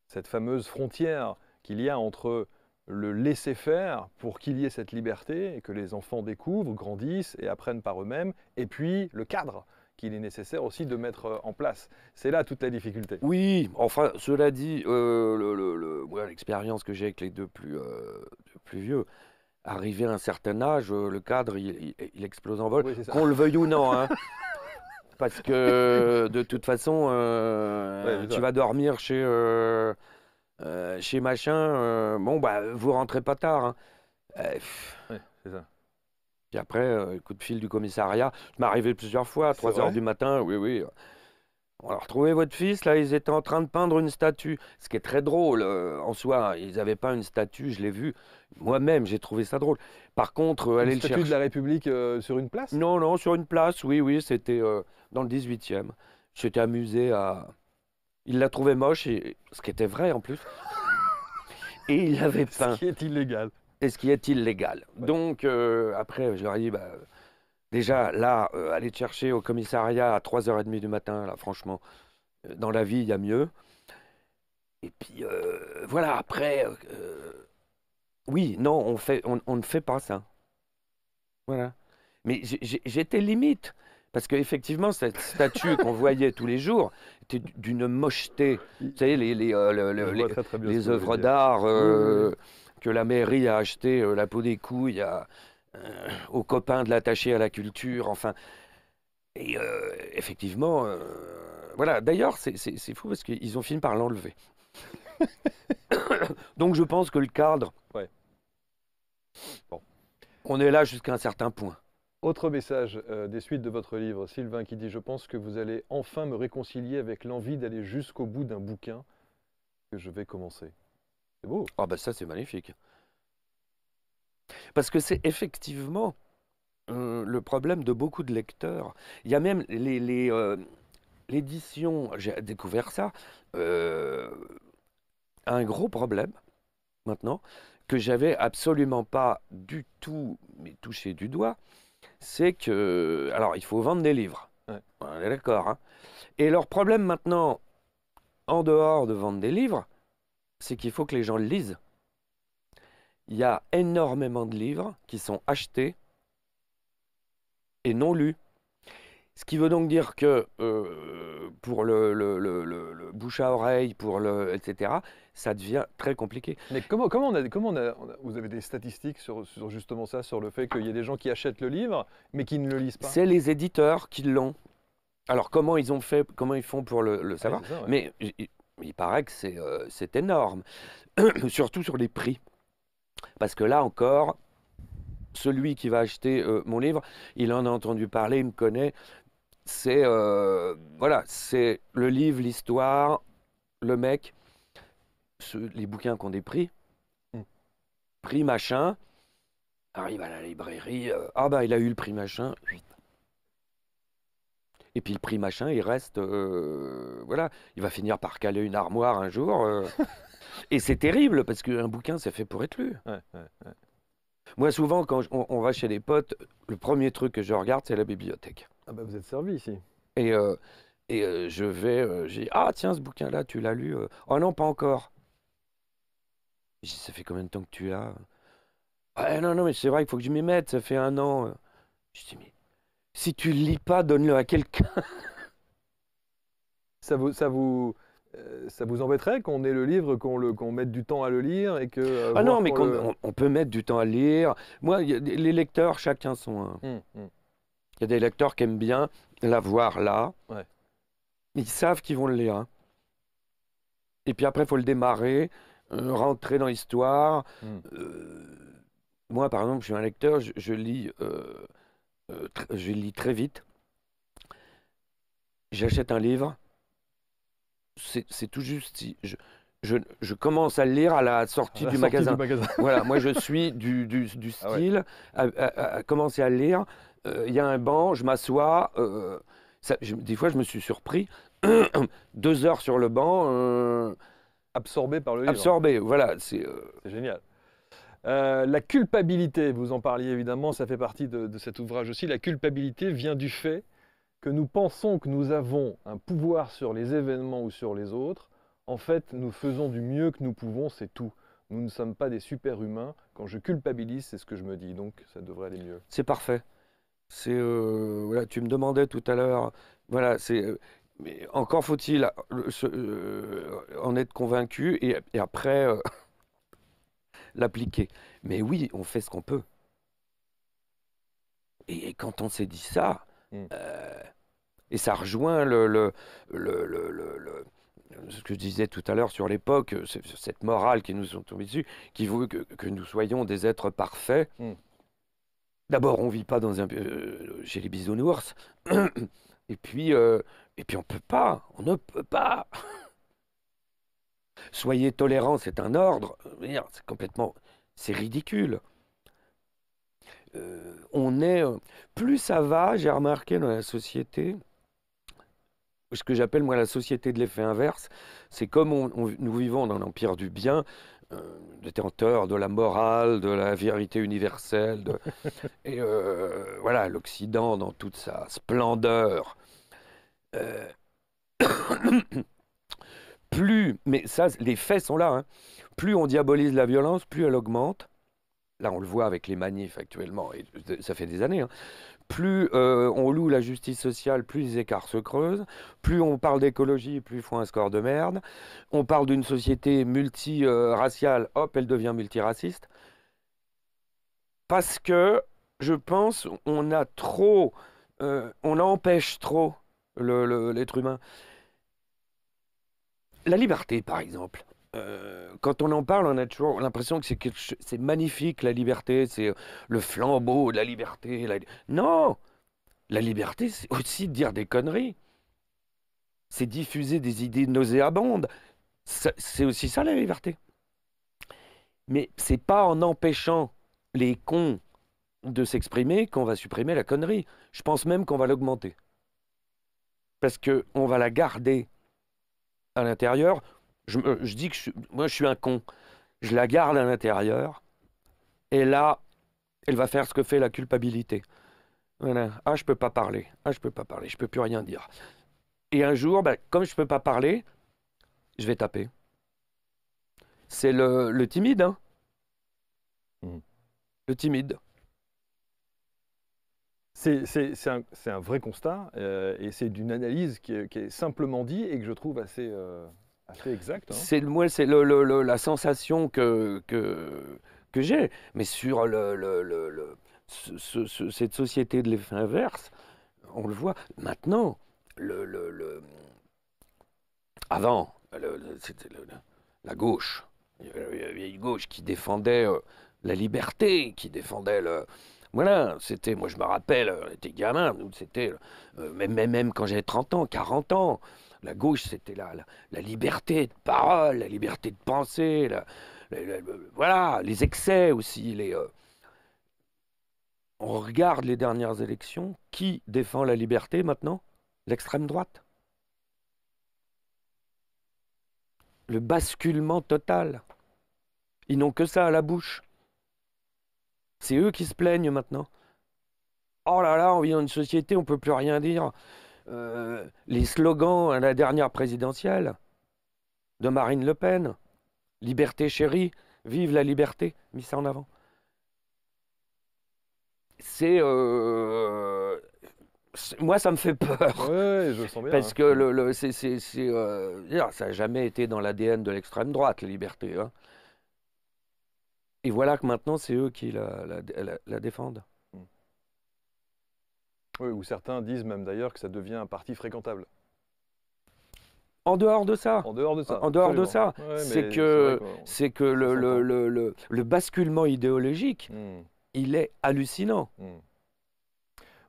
cette, fameuse frontière qu'il y a entre le laisser faire pour qu'il y ait cette liberté et que les enfants découvrent, grandissent et apprennent par eux-mêmes, et puis le cadre qu'il est nécessaire aussi de mettre euh, en place. C'est là toute la difficulté. Oui, enfin, cela dit, euh, l'expérience que j'ai avec les euh, deux plus, vieux, arrivé à un certain âge, le cadre, il, explose en vol, qu'on le veuille ou non. Hein. Parce que de toute façon, tu vas dormir chez, chez machin. bon, bah, vous rentrez pas tard. Hein. Eh, c'est ça après, euh, coup de fil du commissariat. Je m'arrivais plusieurs fois, à 3 heures du matin, oui, oui. On a retrouvé votre fils, là, ils étaient en train de peindre une statue. Ce qui est très drôle, euh, en soi, ils avaient pas une statue, je l'ai vu. Moi-même, j'ai trouvé ça drôle. Par contre, elle euh, aller le chercher... statue de la République sur une place Non, non, sur une place, oui, oui, c'était dans le 18e. J'étais amusé à... Il la trouvé moche, et... ce qui était vrai en plus. et il l'avait peint. Ce qui est illégal est ce qui est illégal. Donc, euh, après, je leur ai dit, bah, déjà, là, euh, aller te chercher au commissariat à 3h30 du matin, là, franchement, euh, dans la vie, il y a mieux. Et puis, voilà, après, oui, non, on, fait, on, ne fait pas ça. Voilà. Mais j'étais limite, parce qu'effectivement, cette statue qu'on voyait tous les jours était d'une mocheté. Vous savez, les, les, œuvres d'art que la mairie a acheté euh, la peau des couilles euh, aux copains de l'attacher à la culture, enfin. Et euh, effectivement, voilà. D'ailleurs, c'est fou parce qu'ils ont fini par l'enlever. Donc je pense que le cadre. Ouais. Bon. On est là jusqu'à un certain point. Autre message des suites de votre livre, Sylvain, qui dit Je pense que vous allez enfin me réconcilier avec l'envie d'aller jusqu'au bout d'un bouquin que je vais commencer. Ah, bah ça c'est magnifique. Parce que c'est effectivement euh, le problème de beaucoup de lecteurs. Il y a même les, euh, l'édition, j'ai découvert ça, euh, un gros problème maintenant que j'avais absolument pas du tout touché du doigt, c'est que alors il faut vendre des livres. On est d'accord. Hein. Et leur problème maintenant, en dehors de vendre des livres, c'est qu'il faut que les gens le lisent. Il y a énormément de livres qui sont achetés et non lus. Ce qui veut donc dire que euh, pour le, bouche à oreille, pour le, etc., ça devient très compliqué. Mais comment, comment, on, a, vous avez des statistiques sur, justement ça, sur le fait qu'il y a des gens qui achètent le livre, mais qui ne le lisent pas C'est les éditeurs qui l'ont. Alors comment ils ont fait, comment ils font pour le, savoir il paraît que c'est euh, énorme, surtout sur les prix. Parce que là encore, celui qui va acheter euh, mon livre, il en a entendu parler, il me connaît. C'est euh, voilà, c'est le livre, l'histoire, le mec, les bouquins qui ont des prix, mm. prix machin. Arrive à la librairie, ah ben il a eu le prix machin, et puis le prix machin, il reste. Euh, voilà, il va finir par caler une armoire un jour. Euh. et c'est terrible parce qu'un bouquin, c'est fait pour être lu. Moi, souvent, quand on, va chez les potes, le premier truc que je regarde, c'est la bibliothèque. Ah bah vous êtes servi ici. Et, euh, et je vais, j'ai ah tiens ce bouquin là, tu l'as lu Oh non, pas encore. ça fait combien de temps que tu l'as ah, Non non, mais c'est vrai, il faut que je m'y mette. Ça fait un an. Je dis mais si tu ne lis pas, donne-le à quelqu'un. ça vous, ça vous, euh, ça vous embêterait qu'on ait le livre, qu'on mette du temps à le lire et que. Euh, ah non, mais on, peut mettre du temps à lire. Moi, les lecteurs, chacun son. Hein. Hum, hum. Il y a des lecteurs qui aiment bien l'avoir là. Ils savent qu'ils vont le lire. Hein. Et puis après, il faut le démarrer, euh, rentrer dans l'histoire. Hum. moi, par exemple, je suis un lecteur, je, lis euh, je lis très vite. J'achète un livre. C'est tout juste. je, commence à le lire à la sortie, du, magasin. voilà, moi je suis du, ah style, à, commencer à le lire. Euh, il y a un banc, je m'assois. Euh, des fois, je me suis surpris. Deux heures sur le banc. absorbé par le livre. Absorbé, voilà. C'est génial. Euh, la culpabilité, vous en parliez évidemment, ça fait partie de, cet ouvrage aussi. La culpabilité vient du fait que nous pensons que nous avons un pouvoir sur les événements ou sur les autres. En fait, nous faisons du mieux que nous pouvons, c'est tout. Nous ne sommes pas des super-humains. Quand je culpabilise, c'est ce que je me dis, donc ça devrait aller mieux. C'est parfait. C'est euh, voilà, tu me demandais tout à l'heure. Voilà, c'est euh, mais encore faut-il en être convaincu et après l'appliquer. Mais oui, on fait ce qu'on peut. Et, quand on s'est dit ça, mm. euh, et ça rejoint le, le, le, ce que je disais tout à l'heure sur l'époque, euh, cette morale qui nous est tombée dessus, qui veut que, nous soyons des êtres parfaits. Mm. D'abord, on vit pas dans un euh, chez les bisounours, et puis et puis on peut pas, on ne peut pas. soyez tolérants, c'est un ordre. C'est complètement, c'est ridicule. Euh, on est, euh, plus ça va, j'ai remarqué dans la société, ce que j'appelle moi la société de l'effet inverse, c'est comme on, nous vivons dans l'empire du bien, euh, détenteur de la morale, de la vérité universelle, de, et euh, voilà l'Occident dans toute sa splendeur plus, mais ça, les faits sont là, hein. plus on diabolise la violence, plus elle augmente. Là, on le voit avec les manifs actuellement, et ça fait des années. Hein. Plus euh, on loue la justice sociale, plus les écarts se creusent. Plus on parle d'écologie, plus il faut un score de merde. On parle d'une société multiraciale, euh, hop, elle devient multiraciste. Parce que, je pense, on a trop, euh, on empêche trop l'être humain la liberté, par exemple. Euh, quand on en parle, on a toujours l'impression que c'est, magnifique la liberté, c'est euh, le flambeau de la liberté. Non, la liberté, c'est aussi dire des conneries. C'est diffuser des idées nauséabondes. C'est aussi ça la liberté. Mais c'est pas en empêchant les cons de s'exprimer qu'on va supprimer la connerie. Je pense même qu'on va l'augmenter. Parce qu'on va la garder à l'intérieur, je, dis que moi je suis un con. Je la garde à l'intérieur, et là, elle va faire ce que fait la culpabilité. Voilà. Ah, je peux pas parler. Ah, je peux pas parler. Je peux plus rien dire. Et un jour, ben, comme je peux pas parler, je vais taper. C'est le, timide, Le timide. Hein. Mm. C'est un, vrai constat euh, et c'est d'une analyse qui est, simplement dit et que je trouve assez, euh, exacte. Hein. C'est le, la sensation que, que, j'ai. Mais sur cette société de l'effet inverse, on le voit maintenant. Le, Avant, c'était la gauche. la vieille gauche qui défendait euh, la liberté, qui défendait le voilà, c'était, moi je me rappelle, on était gamin, c'était, euh, euh, même, même, quand j'avais 30 ans, 40 ans, la gauche c'était la, la, liberté de parole, la liberté de penser, voilà, les excès aussi. Les, euh, On regarde les dernières élections, qui défend la liberté maintenant L'extrême droite. Le basculement total. Ils n'ont que ça à la bouche. C'est eux qui se plaignent maintenant. Oh là là, on vit dans une société, on ne peut plus rien dire. Euh, les slogans à la dernière présidentielle de Marine Le Pen. Liberté chérie, vive la liberté, mis ça en avant. C'est... Euh, moi, ça me fait peur. Ouais, je sens bien. Parce hein. que le, c'est, euh, ça n'a jamais été dans l'ADN de l'extrême droite, la liberté. Hein. Et voilà que maintenant, c'est eux qui la, défendent. Mm. Oui, ou certains disent même d'ailleurs que ça devient un parti fréquentable. En dehors de ça. En dehors de ça. En dehors de ça. c'est que, c'est que le, basculement idéologique, mm. il est hallucinant. Mm.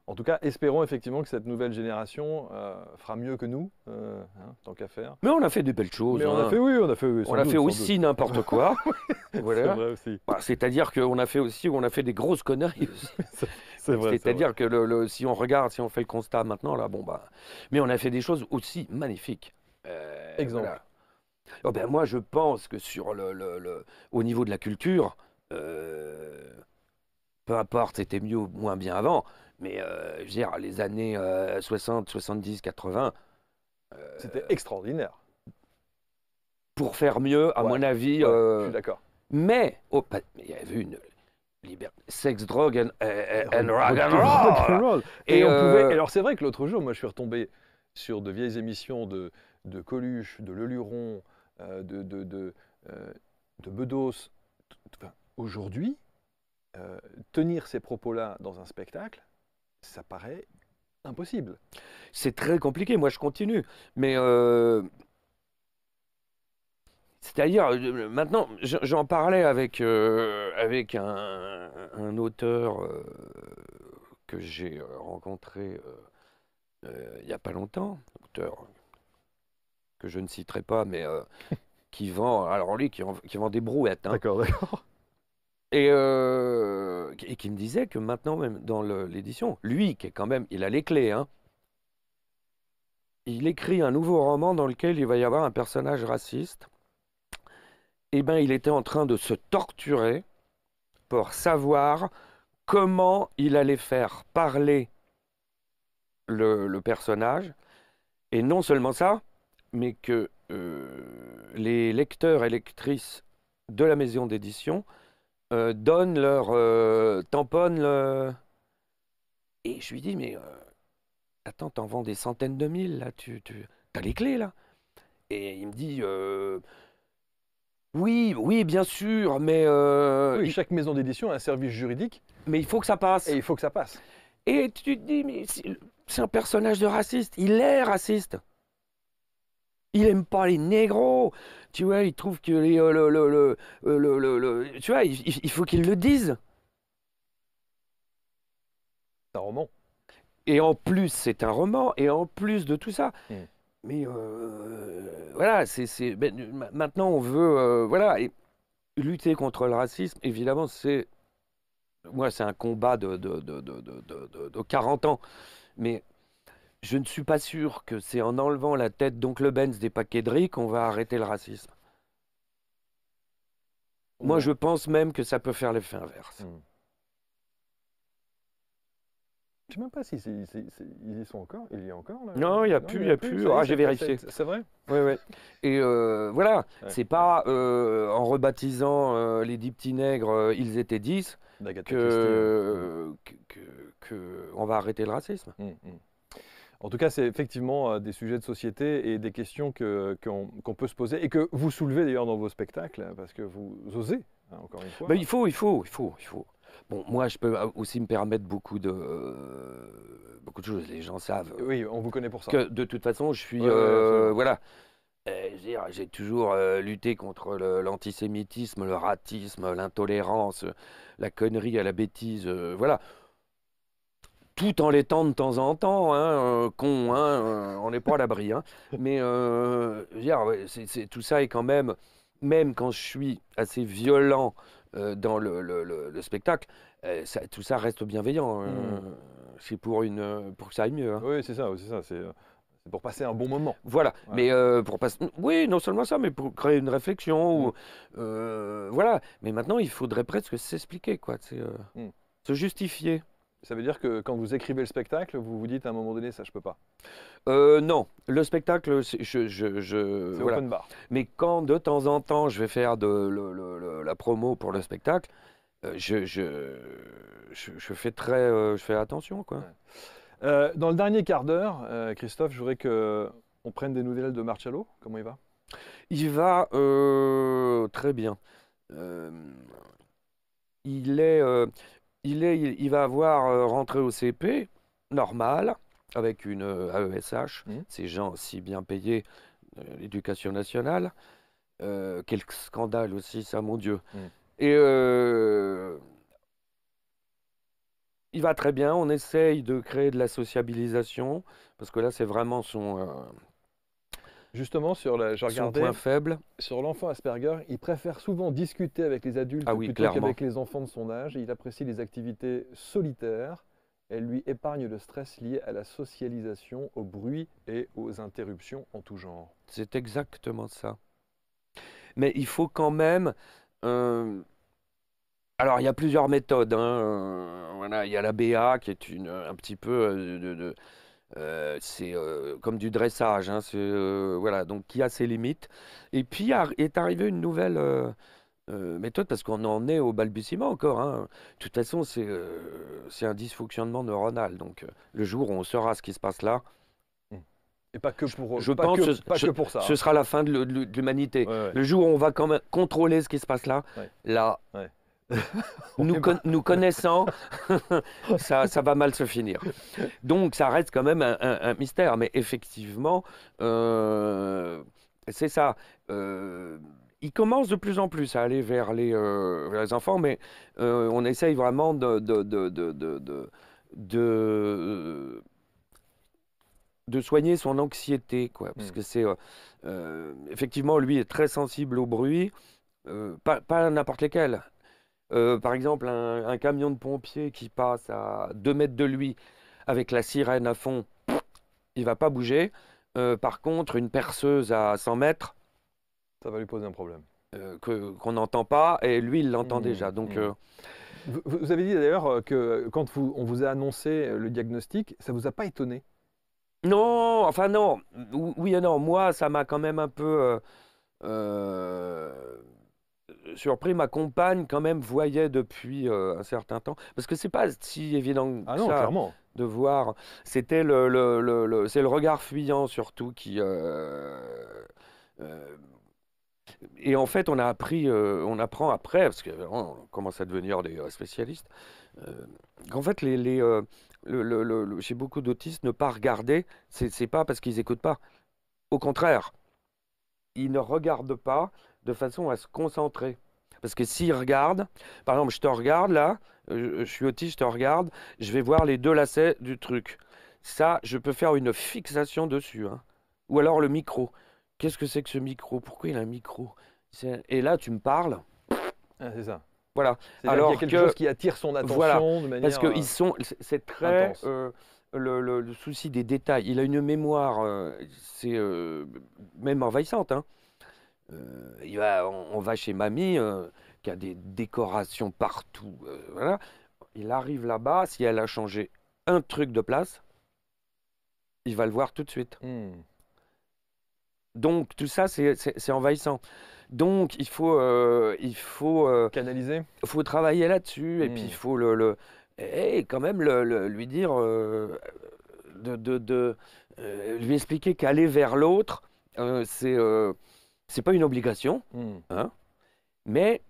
En tout cas, espérons effectivement que cette nouvelle génération euh, fera mieux que nous, euh, hein, tant qu'à faire. Mais on a fait des belles choses. Hein. On a fait, oui, on a fait. On a fait aussi n'importe quoi. voilà. C'est bah, C'est-à-dire qu'on a fait aussi, on a fait des grosses conneries. C'est-à-dire vrai, c'est que si on regarde, si on fait le constat maintenant, là, bon bah, mais on a fait des choses aussi magnifiques. Euh, Exemple. Oh, ben, moi, je pense que sur le, le au niveau de la culture peu importe, c'était mieux ou moins bien avant, mais euh, je veux dire, les années 60, 70, 80. C'était extraordinaire. Pour faire mieux, à mon avis. je euh, suis d'accord. Oh, mais, il y avait une liberté. Sex, drogue and, eh, eh, rock and roll. Et, on euh, pouvait. Alors c'est vrai que l'autre jour, moi, je suis retombé sur de vieilles émissions de, de Coluche, de Leluron, de, de, de, Bedos. Aujourd'hui, tenir ces propos-là dans un spectacle, ça paraît impossible. C'est très compliqué, moi je continue. Mais euh, c'est-à-dire, euh, maintenant, j'en parlais avec, euh, avec un, un auteur que j'ai rencontré il n'y a pas longtemps, auteur que je ne citerai pas, mais qui vend, alors lui, qui, vend des brouettes. Hein. D'accord, d'accord. Euh, et, qui me disait que maintenant même dans l'édition, lui qui est quand même, il a les clés, hein, il écrit un nouveau roman dans lequel il va y avoir un personnage raciste. Et eh bien, il était en train de se torturer pour savoir comment il allait faire parler le, personnage. Et non seulement ça, mais que euh, les lecteurs et lectrices de la maison d'édition euh, donne leur. Euh, tamponne le. Et je lui dis, mais. Euh, attends, t'en vends des centaines de mille, là. Tu, tu as les clés, là. Et il me dit. oui, oui, bien sûr, mais. chaque maison d'édition a un service juridique. Mais il faut que ça passe. Et il faut que ça passe. Et tu te dis, mais c'est un personnage de raciste. Il est raciste. Il aime pas les négros tu vois, il trouve que euh, euh, le, le, tu vois, il, faut qu'ils le disent. C'est un roman. Et en plus, c'est un roman, et en plus de tout ça. Mm. Mais euh, voilà, c'est maintenant on veut voilà et lutter contre le racisme. Évidemment, c'est moi, c'est un combat de de, de 40 ans, mais je ne suis pas sûr que c'est en enlevant la tête d'Oncle Benz des paquets de riz qu'on va arrêter le racisme. Moi, je pense même que ça peut faire l'effet inverse. Je hmm. Je sais même pas si y sont encore. Il y a encore là Non, il n'y a, plus, il n'y a plus. ah, j'ai vérifié. C'est vrai Oui, oui. Et euh, voilà, ce c'est pas euh, en rebaptisant euh, les dix petits nègres, ils étaient dix, que, que, on va arrêter le racisme. Hmm, hmm. En tout cas, c'est effectivement euh, des sujets de société et des questions qu'on peut se poser et que vous soulevez d'ailleurs dans vos spectacles, hein, parce que vous osez, hein, encore une fois. Ben, il faut, il faut, il faut, il faut. Bon, moi, je peux euh, aussi me permettre beaucoup de, euh, beaucoup de choses. Les gens savent. oui, on vous connaît pour ça. Que de toute façon, je suis. voilà. J'ai toujours lutté contre l'antisémitisme, le, le, ratisme, l'intolérance, la connerie à la bêtise. voilà tout en l'étant de temps en temps, hein, euh, con, hein, euh, on n'est pas à l'abri. Hein. Mais euh, tout ça est quand même, même quand je suis assez violent euh, dans le, le, spectacle, tout ça reste bienveillant. Hein. Mmh. C'est pour, une, pour que ça aille mieux. Hein. Oui, c'est ça, c'est ça. C'est, pour passer un bon moment. Voilà, mais pour passer, oui, non seulement ça, mais pour créer une réflexion ou mmh. voilà. Mais maintenant, il faudrait presque s'expliquer, quoi, c'est mmh. se justifier. Ça veut dire que quand vous écrivez le spectacle, vous vous dites à un moment donné, ça je peux pas. Euh, non, le spectacle, je, je, je c'est open bar. Mais quand de temps en temps je vais faire de la promo pour le spectacle, euh, je, je, fais très, euh, je fais attention quoi. dans le dernier quart d'heure, Christophe, je voudrais que on prenne des nouvelles de Marcello. Comment il va Il va très bien. il est il, va avoir euh, rentré au CP, normal, avec une AESH, e mmh. ces gens si bien payés, euh, l'éducation nationale. Euh, quel scandale aussi, ça, mon Dieu. Mmh. Et il va très bien, on essaye de créer de la sociabilisation, parce que là, c'est vraiment son, Justement, sur la, Sur l'enfant Asperger, il préfère souvent discuter avec les adultes ah plutôt qu'avec les enfants de son âge. Il apprécie les activités solitaires. Elles lui épargne le stress lié à la socialisation, au bruit et aux interruptions en tout genre. C'est exactement ça. Mais il faut quand même. Euh, alors, il y a plusieurs méthodes. Hein. Euh, voilà, il y a la BA qui est une, un petit peu euh, de, euh, c'est euh, comme du dressage, hein, euh, voilà, donc qui a ses limites. Et puis est arrivée une nouvelle méthode, parce qu'on en est au balbutiement encore. Hein. De toute façon, c'est un dysfonctionnement neuronal. Donc le jour où on saura ce qui se passe là, mmh. et pas que pour, je pense pour ça. Hein. Ce sera la fin de l'humanité. Le jour où on va quand même contrôler ce qui se passe là, là, nous, eh ben. nous, connaissant, ça, ça, va mal se finir. Donc ça reste quand même un, mystère. Mais effectivement, euh, c'est ça. Euh, il commence de plus en plus à aller vers les, euh, les enfants, mais on essaye vraiment de, de, de, de, de soigner son anxiété, quoi, parce hmm. que c'est effectivement lui est très sensible au bruit, pas, pas n'importe lesquels, euh, par exemple, un, camion de pompier qui passe à 2 mètres de lui avec la sirène à fond, il va pas bouger. Euh, par contre, une perceuse à 100 mètres. Ça va lui poser un problème. Euh, qu'on n'entend pas, et lui, il l'entend mmh, déjà. Donc. Mmh. Vous, avez dit d'ailleurs que quand vous, on vous a annoncé le diagnostic, ça vous a pas étonné Non, enfin non. Oui non. Moi, ça m'a quand même un peu surpris, ma compagne quand même voyait depuis euh, un certain temps, parce que c'est pas si évident ah ça de voir. C'était le, c'est le regard fuyant surtout qui. Euh, euh, et en fait, on a appris, on apprend après, parce qu'on commence à devenir des spécialistes, qu'en fait, les, chez beaucoup d'autistes, ne pas regarder, c'est pas parce qu'ils n'écoutent pas. Au contraire, ils ne regardent pas de façon à se concentrer. Parce que s'il regarde, par exemple, je te regarde là, euh, je, suis autiste, je te regarde, je vais voir les deux lacets du truc. Ça, je peux faire une fixation dessus. Hein. Ou alors le micro. Qu'est-ce que c'est que ce micro Pourquoi il a un micro Et là, tu me parles. Ah, c'est ça. Voilà. Alors qu'il quelque chose qui attire son attention parce que euh, sont, c'est très euh, le, souci des détails. Il a une mémoire, c'est même envahissante. Hein. Euh, il va, on, va chez mamie euh, qui a des décorations partout. Euh, il arrive là-bas, si elle a changé un truc de place, il va le voir tout de suite. Hmm. Donc tout ça, c'est envahissant. Donc il faut, il faut canaliser. Il faut travailler là-dessus et puis il hmm. faut le, le eh, eh, quand même le, lui dire de lui expliquer qu'aller vers l'autre, c'est c'est pas une obligation, hmm. hein, mais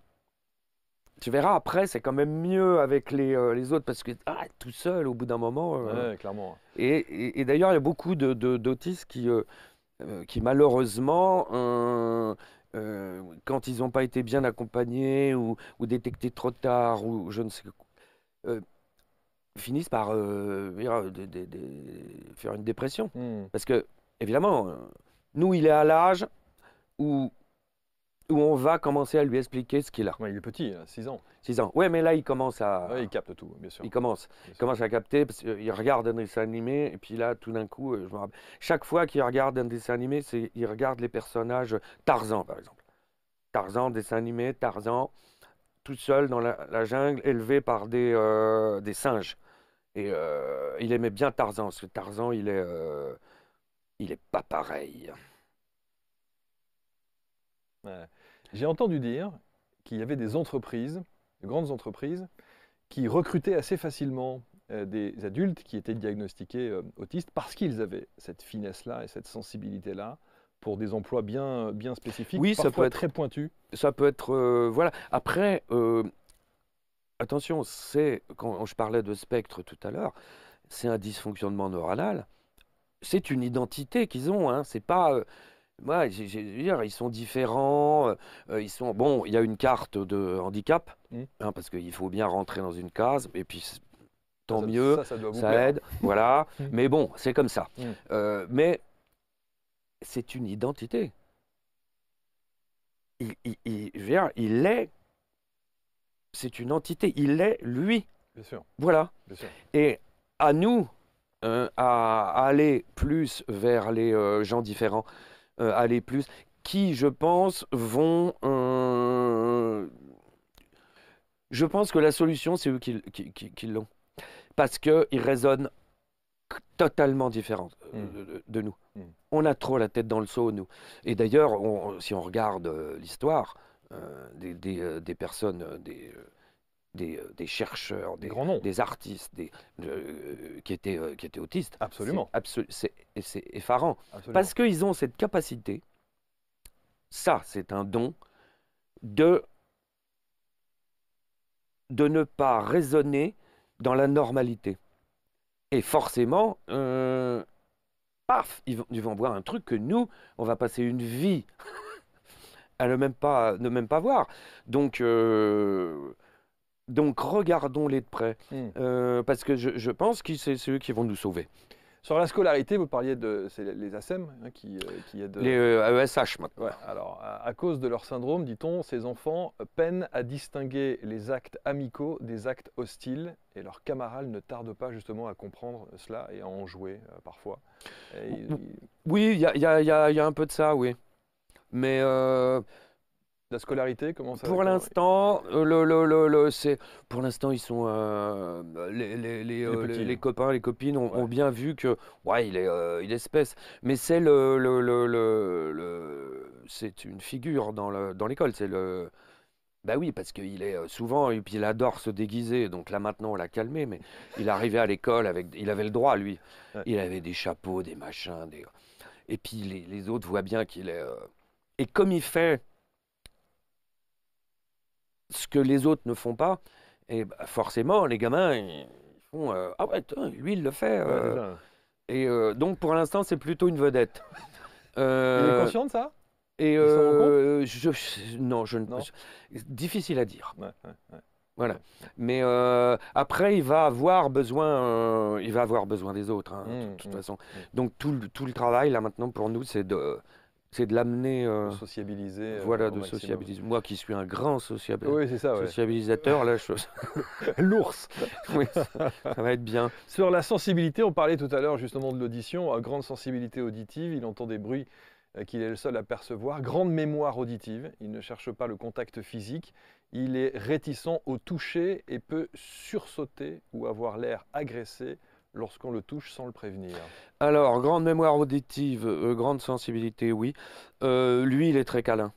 tu verras après, c'est quand même mieux avec les, euh, les autres parce que ah, tout seul, au bout d'un moment. Euh, clairement. Et, et, d'ailleurs, il y a beaucoup d'autistes qui, euh, qui, malheureusement, quand ils n'ont pas été bien accompagnés ou, détectés trop tard ou je ne sais finissent par faire une dépression. Hmm. Parce que, évidemment, nous, il est à l'âge, où, où on va commencer à lui expliquer ce qu'il a. il est petit, 6 hein, ans. 6 ans. Oui, mais là, il commence à. Ouais, il capte tout, bien sûr. Il commence, commence à capter, parce qu'il regarde un dessin animé, et puis là, tout d'un coup, euh, Chaque fois qu'il regarde un dessin animé, il regarde les personnages Tarzan, par exemple. Tarzan, dessin animé, Tarzan, tout seul dans la, jungle, élevé par des, euh, des singes. Et euh, il aimait bien Tarzan, parce que Tarzan, il est, il est pas pareil. J'ai entendu dire qu'il y avait des entreprises, de grandes entreprises, qui recrutaient assez facilement euh, des adultes qui étaient diagnostiqués euh, autistes parce qu'ils avaient cette finesse-là et cette sensibilité-là pour des emplois bien, bien spécifiques, oui, parfois ça peut être, très pointus. Ça peut être... Euh, voilà. Après, attention, c'est... Quand je parlais de spectre tout à l'heure, c'est un dysfonctionnement neuronal. C'est une identité qu'ils ont. Hein. c'est pas Ouais, j ai, ils sont différents. Euh, euh, ils sont bon. Il y a une carte de handicap hmm. hein, parce qu'il faut bien rentrer dans une case. Et puis tant mieux, ça, aide. voilà. Hmm. Mais bon, c'est comme ça. Hmm. Euh, mais c'est une identité. Il, est. C'est une entité. Il est lui. Bien sûr. Voilà. Bien sûr. Et à nous. Hein, à aller plus vers les gens différents, euh, aller plus, qui, je pense, vont... Euh, je pense que la solution, c'est eux qui, qui, l'ont. Parce qu'ils raisonnent totalement différente euh, hmm. de, nous. Hmm. On a trop la tête dans le seau, nous. Et d'ailleurs, si on regarde l'histoire des, des, personnes, des, euh, des, chercheurs, des, des artistes des, euh, qui, étaient, euh, qui étaient autistes. Absolument. C'est effarant. Parce qu'ils ont cette capacité, ça c'est un don, de, de ne pas raisonner dans la normalité. Et forcément, paf, ils vont, vont voir un truc que nous, on va passer une vie à ne même pas, ne même pas voir. Donc, donc regardons-les de près, hmm. euh, parce que je, pense que c'est eux qui vont nous sauver. Sur la scolarité, vous parliez de les ASEM hein, qui, aident. Euh, les AESH e maintenant. alors, à, cause de leur syndrome, dit-on, ces enfants peinent à distinguer les actes amicaux des actes hostiles et leurs camarades ne tardent pas justement à comprendre cela et à en jouer euh, parfois. oui, il y, y, a un peu de ça, oui. Mais la scolarité, comment ça Pour l'instant, euh, le, le, le, c'est pour l'instant ils sont euh, les, les, euh, les, copains, les copines ont, bien vu que ouais il est espèce, mais c'est le, le c'est une figure dans le dans l'école, c'est le bah oui, parce qu'il est souvent, et puis il adore se déguiser, donc là maintenant on l'a calmé, mais il arrivait à l'école, avec, il avait le droit lui, il avait des chapeaux, des machins, des... et puis les, autres voient bien qu'il est... Et comme il fait ce que les autres ne font pas, et bah, forcément, les gamins, ils font euh, Ah ouais, lui, il le fait. Euh. et euh, donc, pour l'instant, c'est plutôt une vedette. il est conscient de ça et je, je, non, je ne. Difficile à dire. voilà. Mais après, il va avoir besoin, il va avoir besoin des autres, hein, de, mmh, toute mmh, façon. Mmh. Donc tout tout le travail là maintenant pour nous, c'est de c'est de l'amener. Euh, sociabiliser. Euh, voilà, de sociabiliser. Moi qui suis un grand sociabilisateur, L'ours ça, va être bien. Sur la sensibilité, on parlait tout à l'heure justement de l'audition. Euh, grande sensibilité auditive, il entend des bruits qu'il est le seul à percevoir. Grande mémoire auditive, il ne cherche pas le contact physique. Il est réticent au toucher et peut sursauter ou avoir l'air agressé lorsqu'on le touche sans le prévenir Alors, grande mémoire auditive, euh, grande sensibilité, oui. Euh, lui, il est très câlin.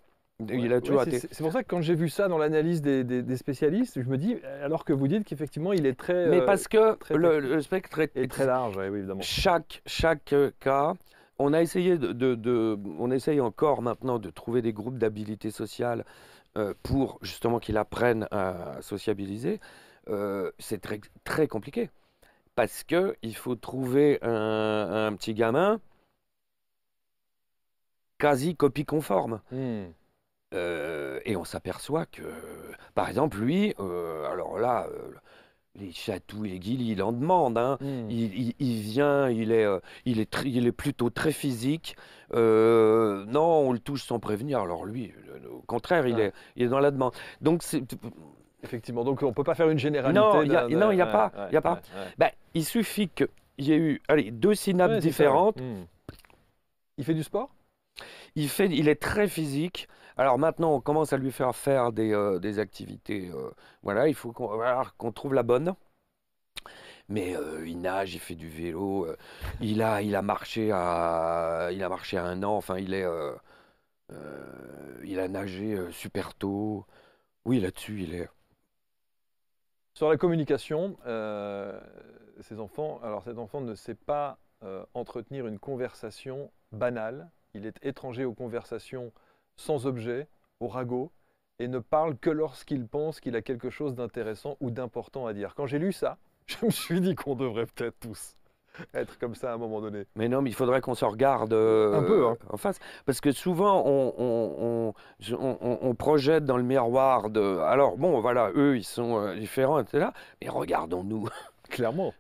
Il a C'est pour ça que quand j'ai vu ça dans l'analyse des, des, spécialistes, je me dis, alors que vous dites qu'effectivement, il est très. Mais euh, parce que le, spectre est, très large, oui, évidemment. Chaque, chaque cas. On a essayé de, de, on essaye encore maintenant de trouver des groupes d'habilité sociale pour justement qu'il apprenne à sociabiliser. c'est très, très compliqué parce que il faut trouver un, petit gamin quasi copie conforme. Hmm. Euh, et on s'aperçoit que, par exemple, lui, euh, alors là, euh, les chatouilles, les guilis, il en demande. Hein. Hmm. Il, vient, il est, il est, plutôt très physique. non, on le touche sans prévenir. Alors lui, au contraire, il, est, il est dans la demande. Donc, c'est... Effectivement, donc on ne peut pas faire une généralité. Non, il n'y a, pas. a pas. Bah, il suffit qu'il y ait eu allez, deux synapses différentes. Hmm. Il fait du sport il, fait, il est très physique. Alors maintenant, on commence à lui faire faire des, euh, des activités. Euh, voilà, il faut qu'on trouve la bonne. Mais euh, il nage, il fait du vélo. il, a, il, a marché à, il a marché à un an. Enfin, il, est, il a nagé super tôt. Oui, là-dessus, il est. Sur la communication, euh, enfants, alors cet enfant ne sait pas euh, entretenir une conversation banale. Il est étranger aux conversations sans objet, au ragot, et ne parle que lorsqu'il pense qu'il a quelque chose d'intéressant ou d'important à dire. Quand j'ai lu ça, je me suis dit qu'on devrait peut-être tous être comme ça à un moment donné. Mais non, mais il faudrait qu'on se regarde euh, un peu hein. en face. Parce que souvent, on, projette dans le miroir de. Alors, bon, voilà, eux, ils sont euh, différents, etc. Mais regardons-nous. Clairement.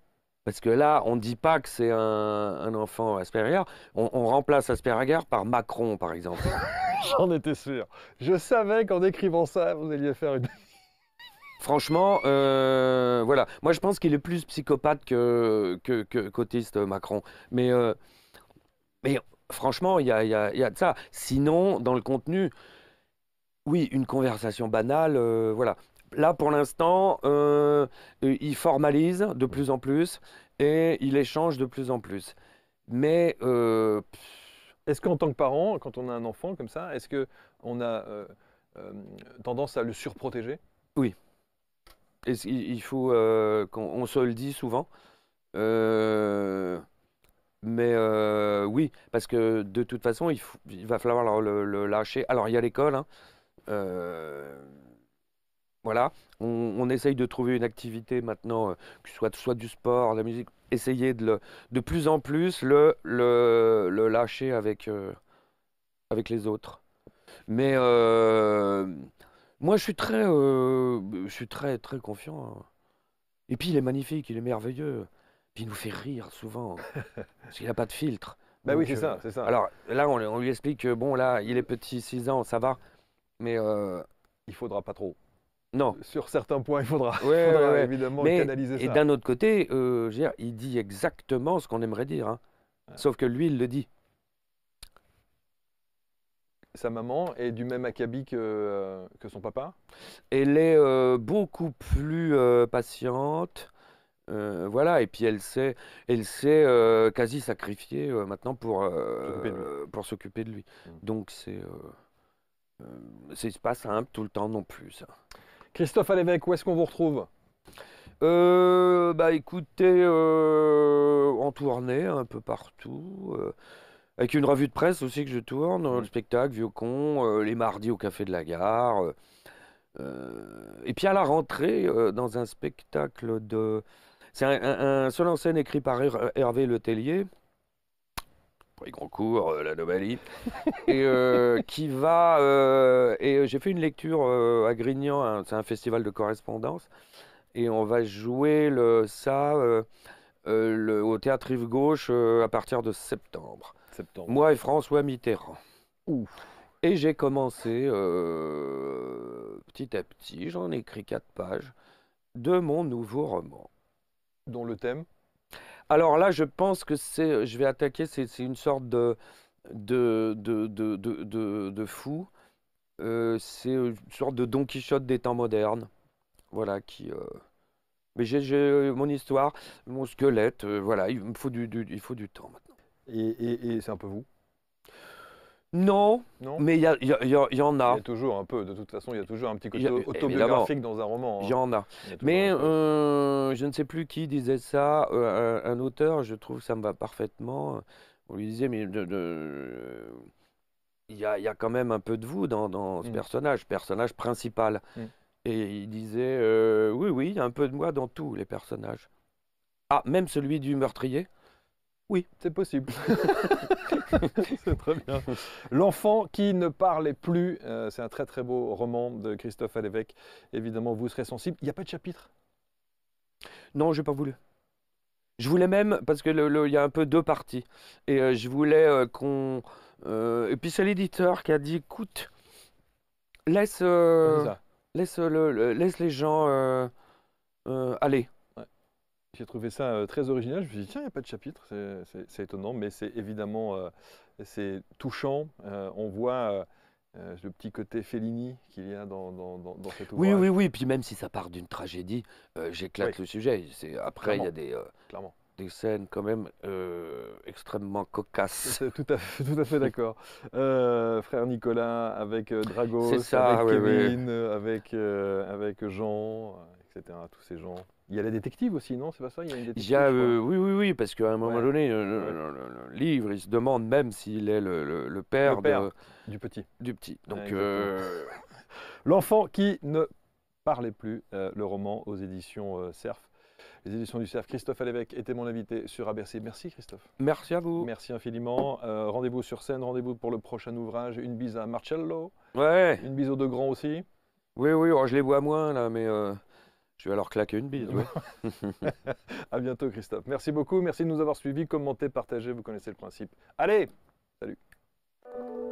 Parce que là, on ne dit pas que c'est un, enfant Asperger. On, on, remplace Asperger par Macron, par exemple. J'en étais sûr. Je savais qu'en écrivant ça, vous alliez faire une Franchement, euh, voilà. Moi, je pense qu'il est plus psychopathe que qu'autiste euh, Macron. Mais euh, mais franchement, il y a, y a, de ça. Sinon, dans le contenu, oui, une conversation banale, voilà. Là, pour l'instant, il formalise de plus en plus et il échange de plus en plus. Mais est-ce qu'en tant que parent, quand on a un enfant comme ça, est-ce que on a tendance à le surprotéger Oui il faut euh, qu'on se le dit souvent. Euh, mais euh, oui, parce que de toute façon, il, va falloir le, lâcher. Alors, il y a l'école. Hein, voilà, on, essaye de trouver une activité maintenant, que ce soit, soit du sport, de la musique, essayer de, le, de plus en plus le, le, le lâcher avec, avec les autres. Mais moi, je suis très, euh, je suis très, très confiant. Hein. Et puis, il est magnifique, il est merveilleux. Puis, il nous fait rire souvent, parce qu'il n'a pas de filtre. Bah oui, c'est euh, ça, c'est ça. Alors là, on, lui explique que bon, là, il est petit, 6 ans, ça va. Mais euh, il faudra pas trop. non. Sur certains points, il faudra, il faudra évidemment Mais- et d'un autre côté, euh, il dit exactement ce qu'on aimerait dire. Hein. Sauf que lui, il le dit sa maman est du même acabit que, euh, que son papa Elle est euh, beaucoup plus euh, patiente. voilà, et puis elle s'est, elle s'est quasi sacrifiée maintenant pour, pour s'occuper de lui. Mm. Donc c'est, c'est pas simple tout le temps non plus. Christophe Alévèque, où est-ce qu'on vous retrouve Bah écoutez, en tournée un peu partout. Avec une revue de presse aussi que je tourne, euh, le spectacle Vieux Con, euh, les mardis au Café de la Gare. Euh, et puis à la rentrée, dans un spectacle de. C'est un, seul en scène écrit par Hervé Letellier, prix cours, la l'anomalie, et qui va. et j'ai fait une lecture à Grignan, c'est un festival de correspondance, et on va jouer le, ça le- au théâtre Rive Gauche à partir de septembre. Moi et François Mitterrand. Ouf. Et j'ai commencé euh, petit à petit, j'en ai écrit quatre pages, de mon nouveau roman. Dont le thème Alors là, je pense que c'est, je vais attaquer, c'est, une sorte de, de, de, de, de, fou. Euh, c'est une sorte de Don Quichotte des temps modernes. Voilà, qui. Euh, mais j'ai, mon histoire, mon squelette, voilà, il me faut du, il faut du temps maintenant. Et, c'est un peu vous non, non, mais il y, y, en a. Il y a toujours un peu, de toute façon, il y a toujours un petit côté autobiographique dans un roman. Hein. Il ai. y en a. mais euh, je ne sais plus qui disait ça, euh, un, auteur, je trouve que ça me va parfaitement. On lui disait, mais de, il y a, quand même un peu de vous dans, ce mm. personnage, personnage principal. Mm. Et il disait, euh, oui, oui, il y a un peu de moi dans tous les personnages. Ah, même celui du meurtrier oui, c'est possible. c'est très bien. L'enfant qui ne parlait plus, euh, c'est un très très beau roman de Christophe l'évêque Évidemment, vous serez sensible. Il n'y a pas de chapitre Non, je n'ai pas voulu. Je voulais même, parce qu'il y a un peu deux parties, et euh, je voulais euh, qu'on... et puis c'est l'éditeur qui a dit, écoute, laisse, laisse les gens aller. J'ai trouvé ça euh, très original. Je me suis dit, tiens, il n'y a pas de chapitre, c'est étonnant, mais c'est évidemment euh, c'est touchant. Euh, on voit le petit côté Fellini qu'il y a dans, dans, dans, dans Oui, oui, oui. Puis même si ça part d'une tragédie, j'éclate le sujet. Après, il y a des, des scènes quand même extrêmement cocasses. Tout à fait, tout à fait d'accord. frère Nicolas, avec Drago, avec Kevin, Avec, avec Jean, etc. Tous ces gens. Il y a la détective aussi, non C'est pas ça Il y a une détective, euh, Oui, oui, oui, parce qu'à un moment donné, le, livre, il se demande même s'il est le, père, du petit. Du petit. Donc, euh, l'enfant qui ne parlait plus, euh, le roman aux éditions Cerf. Les éditions du Cerf, Christophe Alévèque était mon invité sur ABC. Merci Christophe. Merci à vous. Merci infiniment. rendez-vous sur scène, rendez-vous pour le prochain ouvrage. Une bise à Marcello. Ouais. Une bise aux deux grands aussi. Oui, oui, oh, je les vois moins là, mais... Je vais alors claquer une bise, à bientôt, Christophe. Merci beaucoup. Merci de nous avoir suivis. Commentez, partagez. Vous connaissez le principe. Allez, salut.